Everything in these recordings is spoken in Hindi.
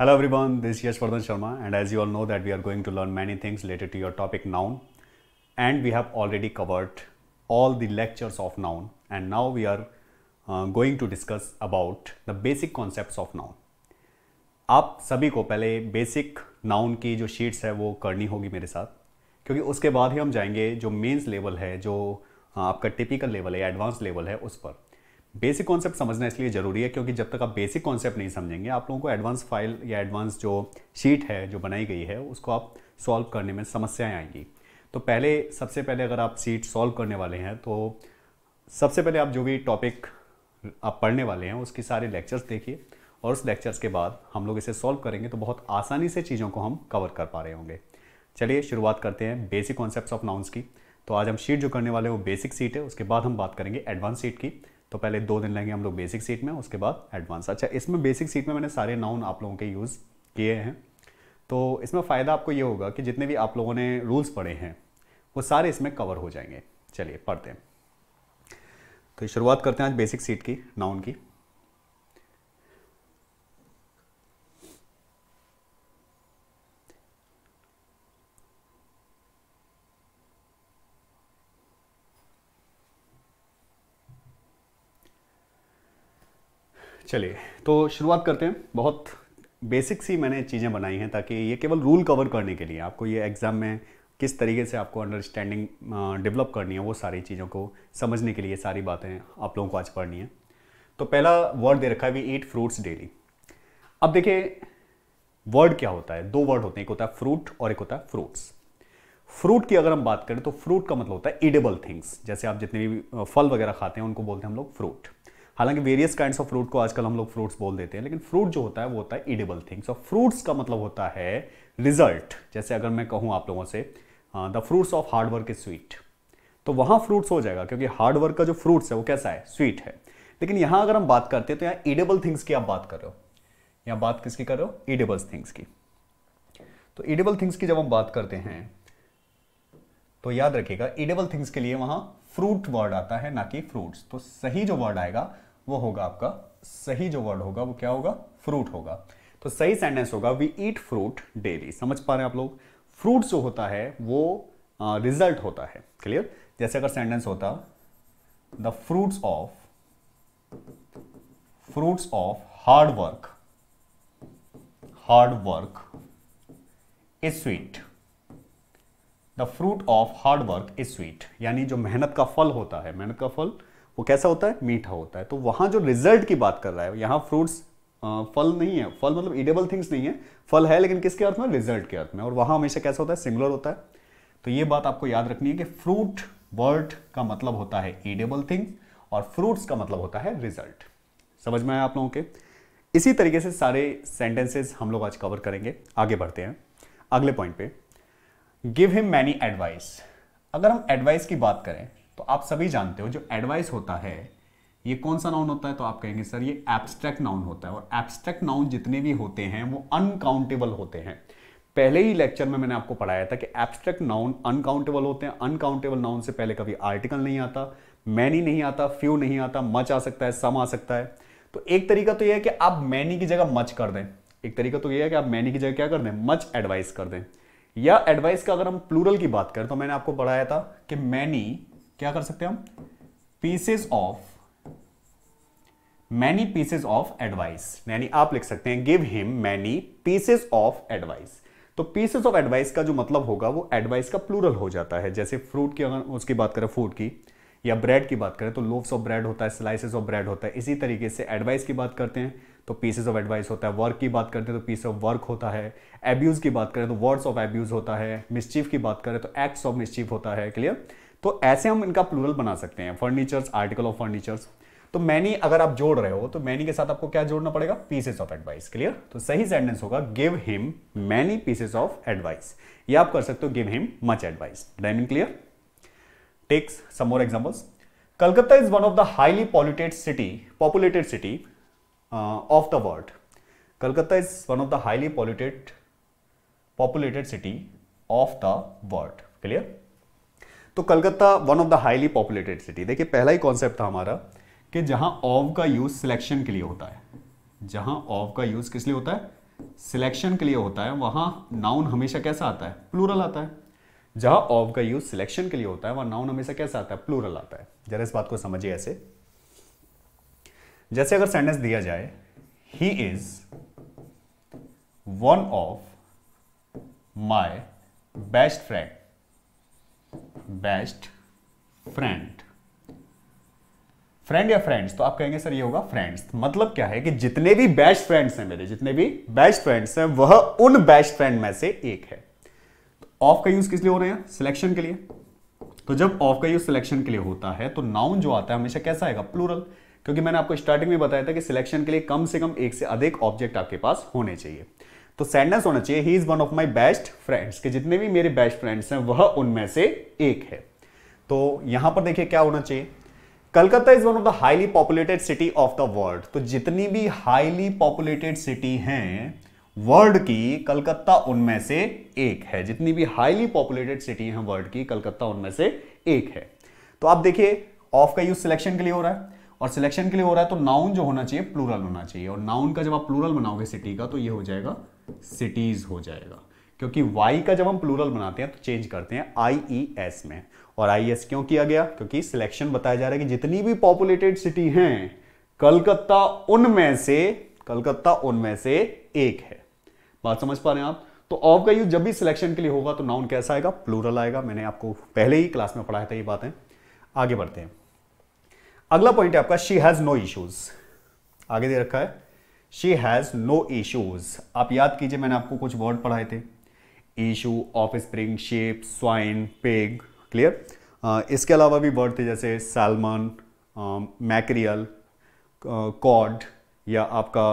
Hello everyone, this is Yash Vardhan Sharma and as you all know that we are going to learn many things related to your topic noun and we have already covered all the lectures of noun and now we are uh, going to discuss about the basic concepts of noun. आप सभी को पहले बेसिक नाउन की जो शीट्स है वो करनी होगी मेरे साथ क्योंकि उसके बाद ही हम जाएंगे जो मेंस लेवल है जो आपका टिपिकल लेवल है एडवांस लेवल है उस पर बेसिक कॉन्सेप्ट समझना इसलिए ज़रूरी है क्योंकि जब तक आप बेसिक कॉन्सेप्ट नहीं समझेंगे आप लोगों को एडवांस फाइल या एडवांस जो शीट है जो बनाई गई है उसको आप सॉल्व करने में समस्याएं आएंगी तो पहले सबसे पहले अगर आप सीट सॉल्व करने वाले हैं तो सबसे पहले आप जो भी टॉपिक आप पढ़ने वाले हैं उसकी सारे लेक्चर्स देखिए और उस लेक्चर्स के बाद हम लोग इसे सॉल्व करेंगे तो बहुत आसानी से चीज़ों को हम कवर कर पा रहे होंगे चलिए शुरुआत करते हैं बेसिक कॉन्सेप्ट ऑफ नाउंस की तो आज हम शीट जो करने वाले हैं वो बेसिक सीट है उसके बाद हम बात करेंगे एडवांस सीट की तो पहले दो दिन लेंगे हम लोग बेसिक सीट में उसके बाद एडवांस अच्छा इसमें बेसिक सीट में मैंने सारे नाउन आप लोगों के यूज़ किए हैं तो इसमें फ़ायदा आपको ये होगा कि जितने भी आप लोगों ने रूल्स पढ़े हैं वो सारे इसमें कवर हो जाएंगे चलिए पढ़ते हैं तो शुरुआत करते हैं आज बेसिक सीट की नाउन की चलिए तो शुरुआत करते हैं बहुत बेसिक सी मैंने चीज़ें बनाई हैं ताकि ये केवल रूल कवर करने के लिए आपको ये एग्ज़ाम में किस तरीके से आपको अंडरस्टैंडिंग डेवलप करनी है वो सारी चीज़ों को समझने के लिए सारी बातें आप लोगों को आज पढ़नी है तो पहला वर्ड दे रखा है वी ईट फ्रूट्स डेली अब देखिए वर्ड क्या होता है दो वर्ड होते हैं एक होता है फ्रूट और एक होता है फ्रूट्स फ्रूट की अगर हम बात करें तो फ्रूट का मतलब होता है ईडेबल थिंग्स जैसे आप जितने भी फल वगैरह खाते हैं उनको बोलते हैं हम लोग फ्रूट हालांकि वेरियस काइंड ऑफ फ्रूट को आजकल हम लोग फ्रूट्स बोल देते हैं लेकिन फ्रूट जो होता है वो होता है इडेबल थिंग्स और फ्रूट्स का मतलब होता है रिजल्ट जैसे अगर मैं कहूँ आप लोगों से the fruits of hard work is sweet तो वहाँ फ्रूट्स हो जाएगा क्योंकि हार्ड वर्क का जो फ्रूट्स है वो कैसा है स्वीट है लेकिन यहाँ अगर हम बात करते हैं तो यहाँ इडेबल थिंग्स की आप बात कर रहे हो यहाँ बात किसकी कर रहे हो इडेबल थिंग्स की तो इडेबल थिंग्स की जब हम बात करते हैं तो याद रखिएगा इडेबल थिंग्स के लिए वहां फ्रूट वर्ड आता है ना कि फ्रूट्स तो सही जो वर्ड आएगा वो होगा आपका सही जो वर्ड होगा वो क्या होगा फ्रूट होगा तो सही सेंटेंस होगा वी ईट फ्रूट डेली समझ पा रहे हैं आप लोग फ्रूट जो होता है वो रिजल्ट uh, होता है क्लियर जैसे अगर सेंटेंस होता the fruits of fruits of hard work hard work is sweet the fruit of hard work is sweet यानी जो मेहनत का फल होता है मेहनत का फल वो कैसा होता है मीठा होता है तो वहां जो रिजल्ट की बात कर रहा है यहां फ्रूट्स फल नहीं है फल मतलब ईडेबल थिंग्स नहीं है फल है लेकिन किसके अर्थ में रिजल्ट के अर्थ में और वहां हमेशा कैसा होता है सिमिलर होता है तो ये बात आपको याद रखनी है कि फ्रूट वर्ड का मतलब होता है ईडेबल थिंग्स और फ्रूट्स का मतलब होता है रिजल्ट समझ में आया आप लोगों के इसी तरीके से सारे सेंटेंसेस हम लोग आज कवर करेंगे आगे बढ़ते हैं अगले पॉइंट पे गिव हिम मैनी एडवाइस अगर हम एडवाइस की बात करें तो आप सभी जानते हो जो एडवाइस होता है ये कौन सा नाउन होता है तो आप कहेंगे सर ये एब्स्ट्रैक्ट नाउन होता है और एब्स्ट्रैक्ट नाउन जितने भी होते हैं वो अनकाउंटेबल होते हैं पहले ही लेक्चर में मैंने आपको पढ़ाया था कि एब्स्ट्रैक्ट नाउन अनकाउंटेबल होते हैं अनकाउंटेबल नाउन से पहले कभी आर्टिकल नहीं आता मैनी नहीं आता फ्यू नहीं आता मच आ सकता है सम आ सकता है तो एक तरीका तो यह है कि आप मैनी की जगह मच कर दें एक तरीका तो यह है कि आप मैनी की जगह क्या कर दें मच एडवाइस कर दें या एडवाइस का अगर हम प्लूरल की बात करें तो मैंने आपको पढ़ाया था कि मैनी क्या कर सकते हैं हम pieces of many pieces of advice यानी आप लिख सकते हैं give him many pieces of advice तो पीसेस ऑफ एडवाइस का जो मतलब होगा वो एडवाइस का प्लूरल हो जाता है जैसे फ्रूट की अगर उसकी बात करें फूड की या ब्रेड की बात करें तो लोफ्स ऑफ ब्रेड होता है स्लाइसेस ऑफ ब्रेड होता है इसी तरीके से एडवाइस की बात करते हैं तो पीसेस ऑफ एडवाइस होता है वर्क की बात करते हैं तो पीस ऑफ वर्क होता है एब्यूज़ की बात करें तो वर्ड्स ऑफ एब्यूज़ होता है मिसचीफ की बात करें तो एक्ट्स ऑफ मिसचीफ होता है क्लियर तो ऐसे हम इनका प्लूरल बना सकते हैं फर्नीचर्स आर्टिकल ऑफ फर्नीचर्स तो मैनी अगर आप जोड़ रहे हो तो मैनी के साथ आपको क्या जोड़ना पड़ेगा पीसेस ऑफ एडवाइस क्लियर तो सही सेंटेंस होगा give him many pieces of advice ये आप कर सकते हो गिव हिम मच एडवाइस डायमिन clear takes some more examples Calcutta is one of the highly polluted city populated city of the world Calcutta is one of the highly polluted populated city of the world clear तो Calcutta one of the highly populated city देखिए पहला ही कॉन्सेप्ट था हमारा कि जहां ऑव का यूज़ सिलेक्शन के लिए होता है जहां ऑव का यूज़ किस लिए होता है सिलेक्शन के लिए होता है वहां नाउन हमेशा कैसा आता है प्लूरल आता है जहां ऑव का यूज़ सिलेक्शन के लिए होता है वहां नाउन हमेशा कैसा आता है प्लूरल आता है जरा इस बात को समझिए ऐसे जैसे अगर सेंटेंस दिया जाए he is one of my best friend best friend friend या फ्रेंड्स तो आप कहेंगे सर ये होगा फ्रेंड्स तो मतलब क्या है कि जितने भी बेस्ट फ्रेंड्स हैं मेरे जितने भी बेस्ट फ्रेंड्स हैं वह उन बेस्ट फ्रेंड में से एक है तो ऑफ का यूज किस लिए हो रहे हैं सिलेक्शन के लिए तो जब ऑफ का यूज सिलेक्शन के लिए होता है तो नाउन जो आता है हमेशा कैसा आएगा प्लूरल क्योंकि मैंने आपको स्टार्टिंग में बताया था कि सिलेक्शन के लिए कम से कम एक से अधिक ऑब्जेक्ट आपके पास होने चाहिए तो सैडनेस होना चाहिए he is one of my best friends के जितने भी मेरे बेस्ट फ्रेंड्स हैं वह उनमें से एक है तो यहां पर देखिए क्या होना चाहिए Calcutta is one of the highly populated city of the world तो जितनी भी हाईली पॉपुलेटेड सिटी हैं वर्ल्ड की कलकत्ता उनमें से एक है जितनी भी हाईली पॉपुलेटेड सिटी हैं वर्ल्ड की कलकत्ता उनमें से एक है तो आप देखिए ऑफ का यूज सिलेक्शन के लिए हो रहा है और सिलेक्शन के लिए हो रहा है तो नाउन जो होना चाहिए प्लूरल होना चाहिए और नाउन का जब आप प्लूरल बनाओगे सिटी का तो ये हो जाएगा सिटीज हो जाएगा क्योंकि y का जब हम प्लूरल बनाते हैं तो चेंज करते हैं आई ई एस में और आई एस e क्यों किया गया क्योंकि सिलेक्शन बताया जा रहा है कि जितनी भी पॉपुलेटेड सिटी हैं कलकत्ता उनमें से कलकत्ता उनमें से एक है बात समझ पा रहे हैं आप तो ऑफ का यूज जब भी सिलेक्शन के लिए होगा तो नाउन कैसा आएगा प्लूरल आएगा मैंने आपको पहले ही क्लास में पढ़ाया था ये बातें आगे बढ़ते हैं अगला पॉइंट है आपका शी हैज़ नो इश्यूज आगे दे रखा है शी हैज़ नो इशूज़ आप याद कीजिए मैंने आपको कुछ वर्ड पढ़ाए थे issue offspring sheep swine peg clear इसके अलावा भी वर्ड थे जैसे सैलमन मैक्रियल कॉड या आपका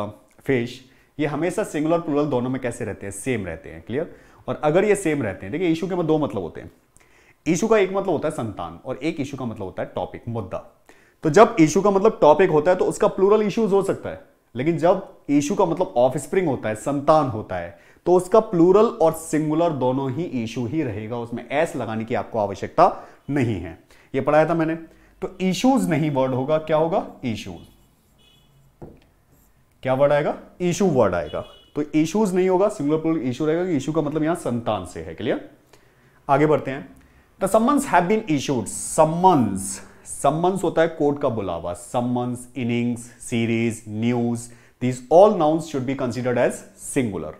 फिश ये हमेशा सिंगुलर प्लूरल दोनों में कैसे रहते हैं सेम रहते हैं क्लियर और अगर ये सेम रहते हैं देखिए इशू के दो मतलब होते हैं इशू का एक मतलब होता है संतान और एक इशू का मतलब होता है टॉपिक मुद्दा तो जब इशू का मतलब टॉपिक होता है तो उसका प्लूरल इशूज हो सकता है लेकिन जब ईशु का मतलब ऑफ स्प्रिंग होता है संतान होता है तो उसका प्लूरल और सिंगुलर दोनों ही ईशु ही रहेगा उसमें एस लगाने की आपको आवश्यकता नहीं है यह पढ़ाया था मैंने तो इशूज नहीं वर्ड होगा क्या होगा इशूज क्या वर्ड आएगा इशू वर्ड आएगा तो इशूज नहीं होगा सिंगुलर प्लूरल इशू रहेगा इशू का मतलब यहां संतान से है क्लियर आगे बढ़ते हैं the summons have been issued summons summons होता है कोर्ट का बुलावा summons innings series news these all nouns should be considered as singular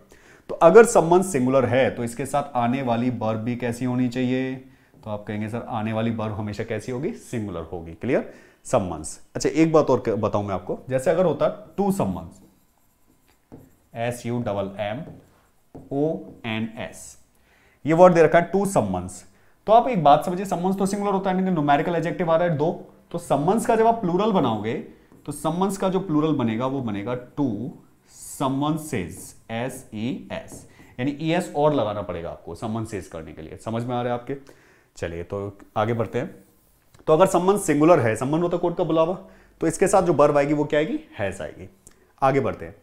तो अगर सम्मन सिंगुलर है तो इसके साथ आने वाली बर्ब भी कैसी होनी चाहिए तो आप कहेंगे सर आने वाली बर्ब हमेशा कैसी होगी सिंगुलर होगी क्लियर सम्मंस अच्छा एक बात और बताऊं मैं आपको जैसे अगर होता two summons S U double M O N S ये वर्ड दे रखा है टू सम्मंस तो आप एक बात समझिए सम्मंस तो सिंगुलर होता है नोमेरिकल एजेक्टिव आ रहा है दो तो सम्मंस का जब आप प्लूरल बनाओगे तो सम्मंस का जो प्लूरल बनेगा वो बनेगा two summonses S E S यानी ई e एस और लगाना पड़ेगा आपको सम्मन्सेज करने के लिए समझ में आ रहा है आपके चलिए तो आगे बढ़ते हैं तो अगर सम्मन सिंगुलर है सम्मन होता कोर्ट का बुलावा तो इसके साथ जो बर्ब आएगी वो क्या आएगी हैज आएगी आगे बढ़ते हैं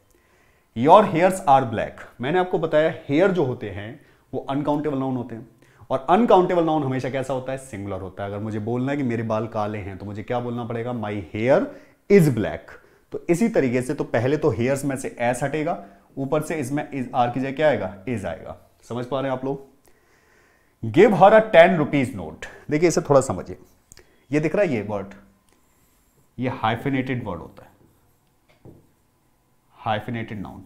योर हेयर्स आर ब्लैक मैंने आपको बताया हेयर जो होते हैं वो अनकाउंटेबल नाउन होते हैं और अनकाउंटेबल नाउन हमेशा कैसा होता है सिंगुलर होता है अगर मुझे बोलना है कि मेरे बाल काले हैं तो मुझे क्या बोलना पड़ेगा माई हेयर इज ब्लैक तो इसी तरीके से तो पहले तो हेयर्स में से एस हटेगा ऊपर से इसमें इस आर की जगह क्या आएगा इज आएगा समझ पा रहे हैं आप लोग give her a ten rupees note देखिए इसे थोड़ा समझिए ये दिख रहा है ये वर्ड ये हाइफिनेटेड वर्ड होता है हाइफिनेटेड नाउन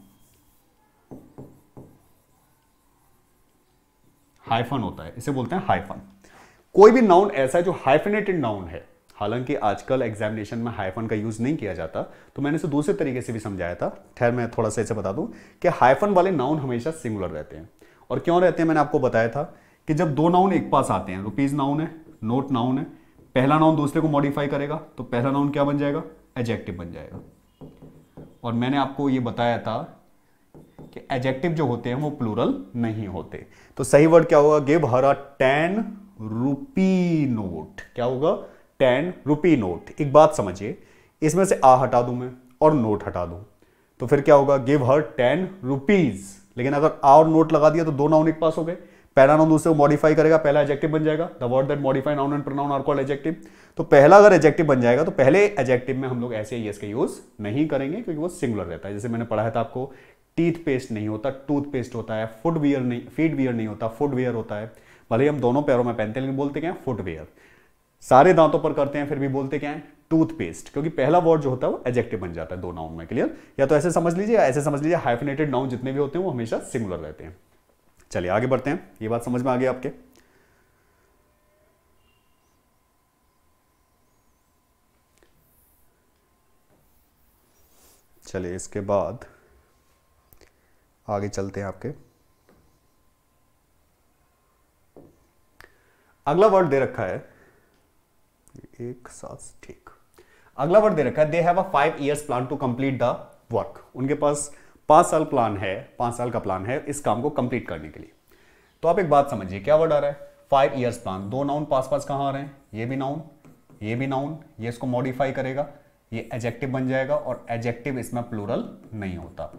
हाइफन होता है इसे बोलते हैं हाइफन कोई भी नाउन ऐसा है जो हाइफनेटेड नाउन है हालांकि आजकल एग्जामिनेशन में हाइफन का यूज नहीं किया जाता तो मैंने इसे दूसरे तरीके से भी समझाया था खैर मैं थोड़ा सा ऐसे बता दूं कि हाइफन वाले नाउन हमेशा सिंगुलर रहते हैं और क्यों रहते हैं मैंने आपको बताया था कि जब दो नाउन एक पास आते हैं रुपीज नाउन है नोट नाउन है पहला नाउन दूसरे को मॉडिफाई करेगा तो पहला नाउन क्या बन जाएगा एजेक्टिव बन जाएगा और मैंने आपको ये बताया था कि एजेक्टिव जो होते हैं वो प्लूरल नहीं होते तो सही वर्ड क्या होगा give her a ten rupee note क्या होगा टेन रुपी नोट एक बात समझिए इसमें से आ हटा दूं मैं और नोट हटा दूं तो फिर क्या होगा गिव हर टेन रुपीज लेकिन अगर आ और नोट लगा दिया तो दो नाउन एक पास हो गए पहला नाउन दूसरे को मॉडिफाई करेगा पहला एजेक्टिव बन जाएगा the word that modify noun and pronoun are called adjective तो पहला अगर एजेक्टिव बन जाएगा तो पहले एजेक्टिव में हम लोग ऐसे यस का यूज नहीं करेंगे क्योंकि वो सिंगुलर रहता है जैसे मैंने पढ़ाया था आपको टीथ पेस्ट नहीं होता टूथपेस्ट होता है फुटवेयर नहीं फीटवेयर नहीं होता फुटवेयर होता है भले हम दोनों पैरों में पहनते हैं लेकिन बोलते क्या है फुटवेयर सारे दांतों पर करते हैं फिर भी बोलते क्या है टूथपेस्ट क्योंकि पहला वर्ड जो होता है वो एजेक्टिव बन जाता है दो नाउन में क्लियर या तो ऐसे समझ लीजिए ऐसे समझ लीजिए हाइफिनेटेड नाउन जितने भी होते हैं वो हमेशा सिंगुलर रहते हैं चलिए आगे बढ़ते हैं ये बात समझ में आ गई आपके चलिए इसके बाद आगे चलते हैं आपके अगला वर्ड दे रखा है एक साथ ठीक अगला वर्ड दे रखा है they have a five years plan to complete the work उनके पास पांच साल प्लान है पांच साल का प्लान है इस काम को कंप्लीट करने के लिए तो आप एक बात समझिए क्या वर्ड आ रहा है फाइव इयर्स प्लान दो नाउन पास पास कहां आ रहे हैं ये भी नाउन ये भी नाउन ये इसको मॉडिफाई करेगा ये एजेक्टिव बन जाएगा और एजेक्टिव इसमें प्लूरल नहीं होता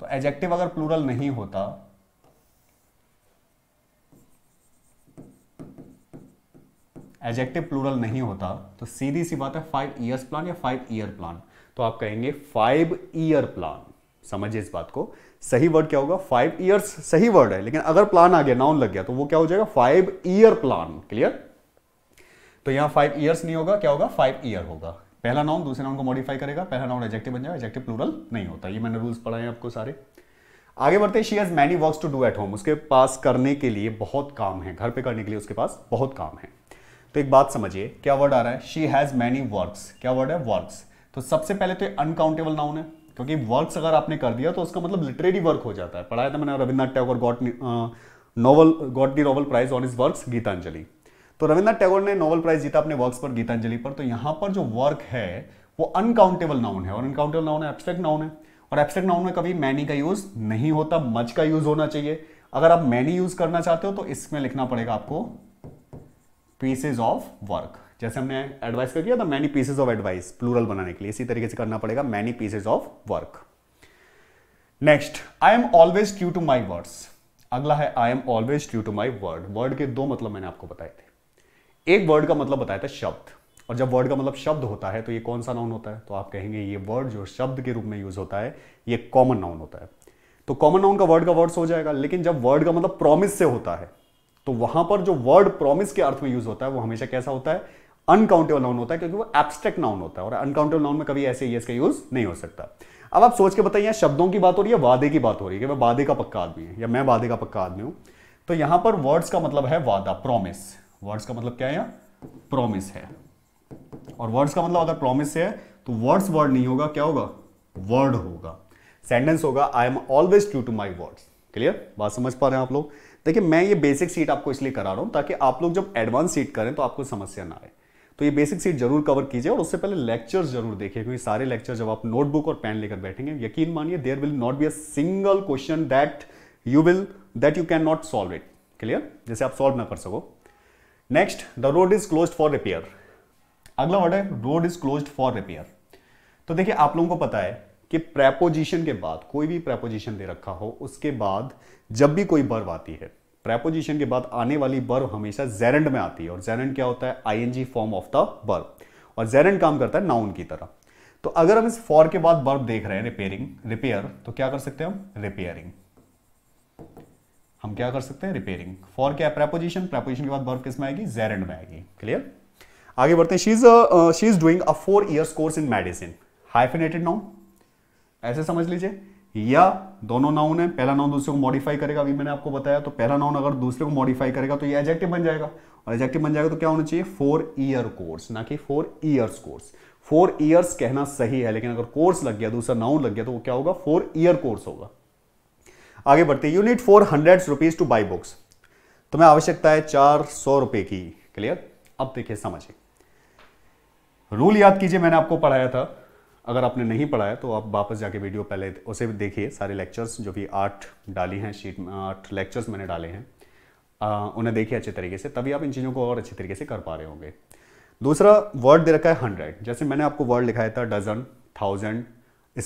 तो एजेक्टिव अगर प्लूरल नहीं होता एजेक्टिव प्लूरल नहीं होता तो सीधी सी बात है फाइव ईयर्स प्लान या फाइव ईयर प्लान तो आप कहेंगे फाइव ईयर प्लान समझिए इस बात को सही वर्ड क्या होगा फाइव ईयर्स सही वर्ड है लेकिन अगर प्लान आ गया नाउन लग गया तो वो क्या हो जाएगा फाइव ईयर प्लान क्लियर तो यहां फाइव ईयर्स नहीं होगा क्या होगा फाइव ईयर होगा पहला नाउन दूसरे नाउन को मॉडिफाई करेगा पहला नाउन एजेक्टिव बन जाएगा एजेक्टिव प्लूरल नहीं होता ये मैंने रूल्स पढ़ाए आपको सारे आगे बढ़ते she has many works to do at home उसके पास करने के लिए बहुत काम है घर पे करने के लिए उसके पास बहुत काम है तो एक बात समझिए क्या वर्ड आ रहा है शी हैज़ मैनी वर्क्स क्या वर्ड है वर्क्स तो सबसे पहले तो अनकाउंटेबल नाउन है क्योंकि वर्क्स अगर आपने कर दिया तो उसका मतलब लिटरेरी वर्क हो जाता है पढ़ाया था मैंने Rabindranath Tagore got Nobel got the Nobel prize on his work Gitanjali तो रविंद्रनाथ टैगोर ने नोबेल प्राइज जीता अपने वर्क्स पर गीतांजलि पर तो यहां पर जो वर्क है वो अनकाउंटेबल नाउन है और अनकाउंटेबल नाउन है एब्स्ट्रैक्ट नाउन है और एब्स्ट्रैक्ट नाउन में कभी मैनी का यूज नहीं होता मच का यूज होना चाहिए अगर आप मैनी यूज करना चाहते हो तो इसमें लिखना पड़ेगा आपको पीसेज ऑफ वर्क जैसे हमने एडवाइस कर दिया था many pieces of advice plural बनाने के लिए इसी तरीके से करना पड़ेगा many pieces of work next I am always true to my words अगला है I am always true to my word word के दो मतलब मैंने आपको बताए थे एक वर्ड का मतलब बताया था शब्द और जब वर्ड का मतलब शब्द होता है तो ये कौन सा नाउन होता है तो आप कहेंगे ये वर्ड जो शब्द के रूप में यूज होता है ये कॉमन नाउन होता है तो कॉमन नाउन का वर्ड का वर्ड्स हो जाएगा लेकिन जब वर्ड का मतलब प्रॉमिस से होता है तो वहां पर जो वर्ड प्रॉमिस के अर्थ में यूज होता है वो हमेशा कैसा होता है अनकाउंटेबल नाउन होता है क्योंकि वो एब्स्ट्रैक्ट नाउन होता है और अनकाउंटेबल नाउन में कभी ऐसे यस का यूज नहीं हो सकता अब आप सोच के बताइए शब्दों की बात हो रही है वादे की बात हो रही है कि वादे का पक्का आदमी है या मैं वादे का पक्का आदमी हूं तो यहां पर वर्ड्स का मतलब है वादा प्रॉमिस वर्ड्स का मतलब क्या है यहाँ प्रॉमिस है और वर्ड्स का मतलब अगर प्रॉमिस है तो वर्ड्स वर्ड नहीं होगा क्या होगा वर्ड होगा सेंटेंस होगा I am always true to my words clear बात समझ पा रहे हैं आप लोग देखिए मैं ये बेसिक सीट आपको इसलिए करा रहा हूं ताकि आप लोग जब एडवांस सीट करें तो आपको समस्या ना आए तो ये बेसिक सीट जरूर कवर कीजिए और उससे पहले लेक्चर जरूर देखिए क्योंकि सारे लेक्चर जब आप नोटबुक और पेन लेकर बैठेंगे यकीन मानिए there will not be a single question that you will that you can not solve it clear जैसे आप सॉल्व ना कर सको next the road is close for repair अगला वर्ड है road is close for repair तो देखिए आप लोगों को पता है कि प्रेपोजिशन के बाद कोई भी प्रेपोजिशन दे रखा हो उसके बाद जब भी कोई बर्व आती है प्रेपोजिशन के बाद आने वाली बर्व हमेशा जेरेंड में आती है और जेरेंड क्या होता है आईएनजी फॉर्म ऑफ द बर्व और जेरेंड काम करता है नाउन की तरह तो अगर हम इस फॉर के बाद बर्व देख रहे हैं रिपेयरिंग रिपेयर तो क्या कर सकते हैं हम रिपेयरिंग हम क्या कर सकते हैं रिपेयरिंग फॉर क्या प्रेपोजिशन प्रेपोजिशन के बाद वर्ब किस में आएगी जेर एंड में आएगी क्लियर आगे बढ़ते हैं she's she is doing a four years course in medicine hyphenated noun ऐसे समझ लीजिए या दोनों नाउन है पहला नाउन दूसरे को मॉडिफाई करेगा अभी मैंने आपको बताया तो पहला नाउन अगर दूसरे को मॉडिफाई करेगा तो ये एजेक्टिव बन जाएगा और एजेक्टिव बन जाएगा तो क्या होना चाहिए फोर ईयर कोर्स ना कि four years course four years कहना सही है लेकिन अगर कोर्स लग गया दूसरा नाउन लग गया तो वो क्या होगा फोर ईयर कोर्स होगा आगे बढ़ते you need four hundred rupees to buy books तुम्हें आवश्यकता है चार सौ रुपए की क्लियर अब देखिए समझिए रूल याद कीजिए मैंने आपको पढ़ाया था अगर आपने नहीं पढ़ाया तो आप वापस जाके वीडियो पहले उसे देखिए सारे लेक्चर्स जो भी आठ डाली हैं शीट में आठ लेक्चर्स मैंने डाले हैं आ, उन्हें देखिए अच्छे तरीके से तभी आप इन चीज़ों को और अच्छे तरीके से कर पा रहे होंगे दूसरा वर्ड दे रखा है हंड्रेड जैसे मैंने आपको वर्ड लिखाया था dozen thousand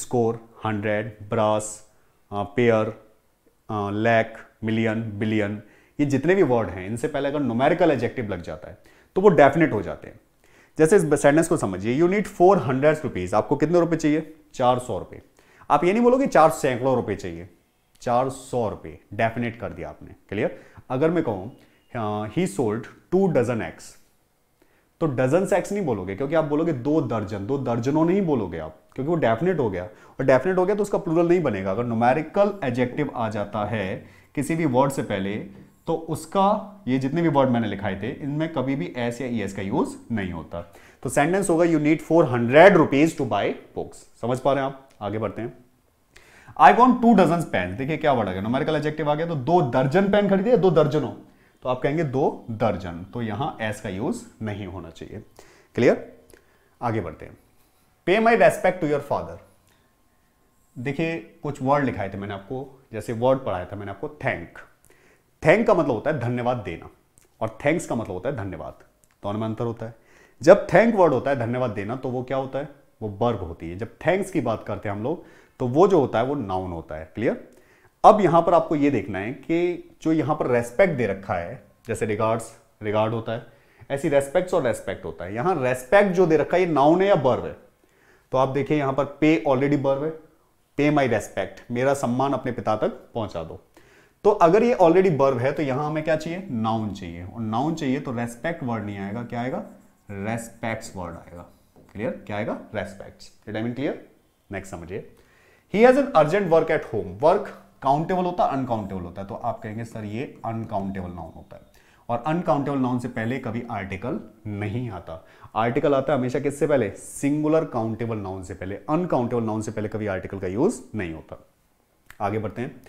score hundred brace pair lakh million billion ये जितने भी वर्ड हैं इनसे पहले अगर नोमेरिकल एजेक्टिव लग जाता है तो वो डेफिनेट हो जाते हैं जैसे इस सेंटेंस को समझिए you need four hundred rupees आपको कितने रुपए चाहिए चार सौ रुपए आप ये नहीं बोलोगे चार सैकड़ों रुपए चाहिए चार सौ रुपए डेफिनेट कर दिया आपने क्लियर अगर मैं कहूं he sold two dozen eggs तो डजन सेक्स नहीं बोलोगे क्योंकि आप बोलोगे दो दर्जन दो दर्जनों नहीं बोलोगे आप क्योंकि वो डेफिनेट हो गया और डेफिनेट हो गया तो उसका प्लूरल नहीं बनेगा अगर नोमेरिकल एजेक्टिव आ जाता है किसी भी वर्ड से पहले तो उसका ये जितने भी वर्ड मैंने लिखाए थे इनमें कभी भी एस या ई एस का यूज नहीं होता तो सेंटेंस होगा you need four hundred rupees to buy books समझ पा रहे हैं आप आगे बढ़ते हैं I want two dozen pen देखिए क्या वर्ड आ गया नोमेरिकल एजेक्टिव आ गया तो दो दर्जन पेन खरीदे दो दर्जनों तो आप कहेंगे दो दर्जन तो यहां एस का यूज नहीं होना चाहिए क्लियर आगे बढ़ते हैं pay my respect to your father देखिए कुछ वर्ड लिखाए थे मैंने आपको जैसे वर्ड पढ़ाया था मैंने आपको थैंक थैंक का मतलब होता है धन्यवाद देना और थैंक्स का मतलब होता है धन्यवाद दोनों तो में अंतर होता है जब थैंक वर्ड होता है धन्यवाद देना तो वो क्या होता है वो बर्ग होती है जब थैंक्स की बात करते हैं हम लोग तो वो जो होता है वो नाउन होता है क्लियर अब यहां पर आपको यह देखना है कि जो यहां पर रेस्पेक्ट दे रखा है जैसे रिगार्ड्स रिगार्ड होता है ऐसी रेस्पेक्ट्स और रेस्पेक्ट होता है यहां रेस्पेक्ट जो दे रखा है ये नाउन है या बर्व है तो आप देखिए यहां पर पे ऑलरेडी बर्व है पे माई रेस्पेक्ट मेरा सम्मान अपने पिता तक पहुंचा दो तो अगर ये ऑलरेडी बर्व है तो यहां हमें क्या चाहिए नाउन चाहिए और नाउन चाहिए तो रेस्पेक्ट वर्ड नहीं आएगा क्या आएगा रेस्पेक्ट वर्ड आएगा क्लियर क्या आएगा respect I mean clear next समझिए he has an urgent work at home work countable होता है अनकाउंटेबल होता है तो आप कहेंगे सर ये अनकाउंटेबल नाउन होता है और अनकाउंटेबल नाउन से पहले कभी आर्टिकल नहीं आता आर्टिकल आता है हमेशा किससे पहले सिंगुलर काउंटेबल नाउन से पहले अनकाउंटेबल नाउन से पहले कभी आर्टिकल का यूज नहीं होता आगे बढ़ते हैं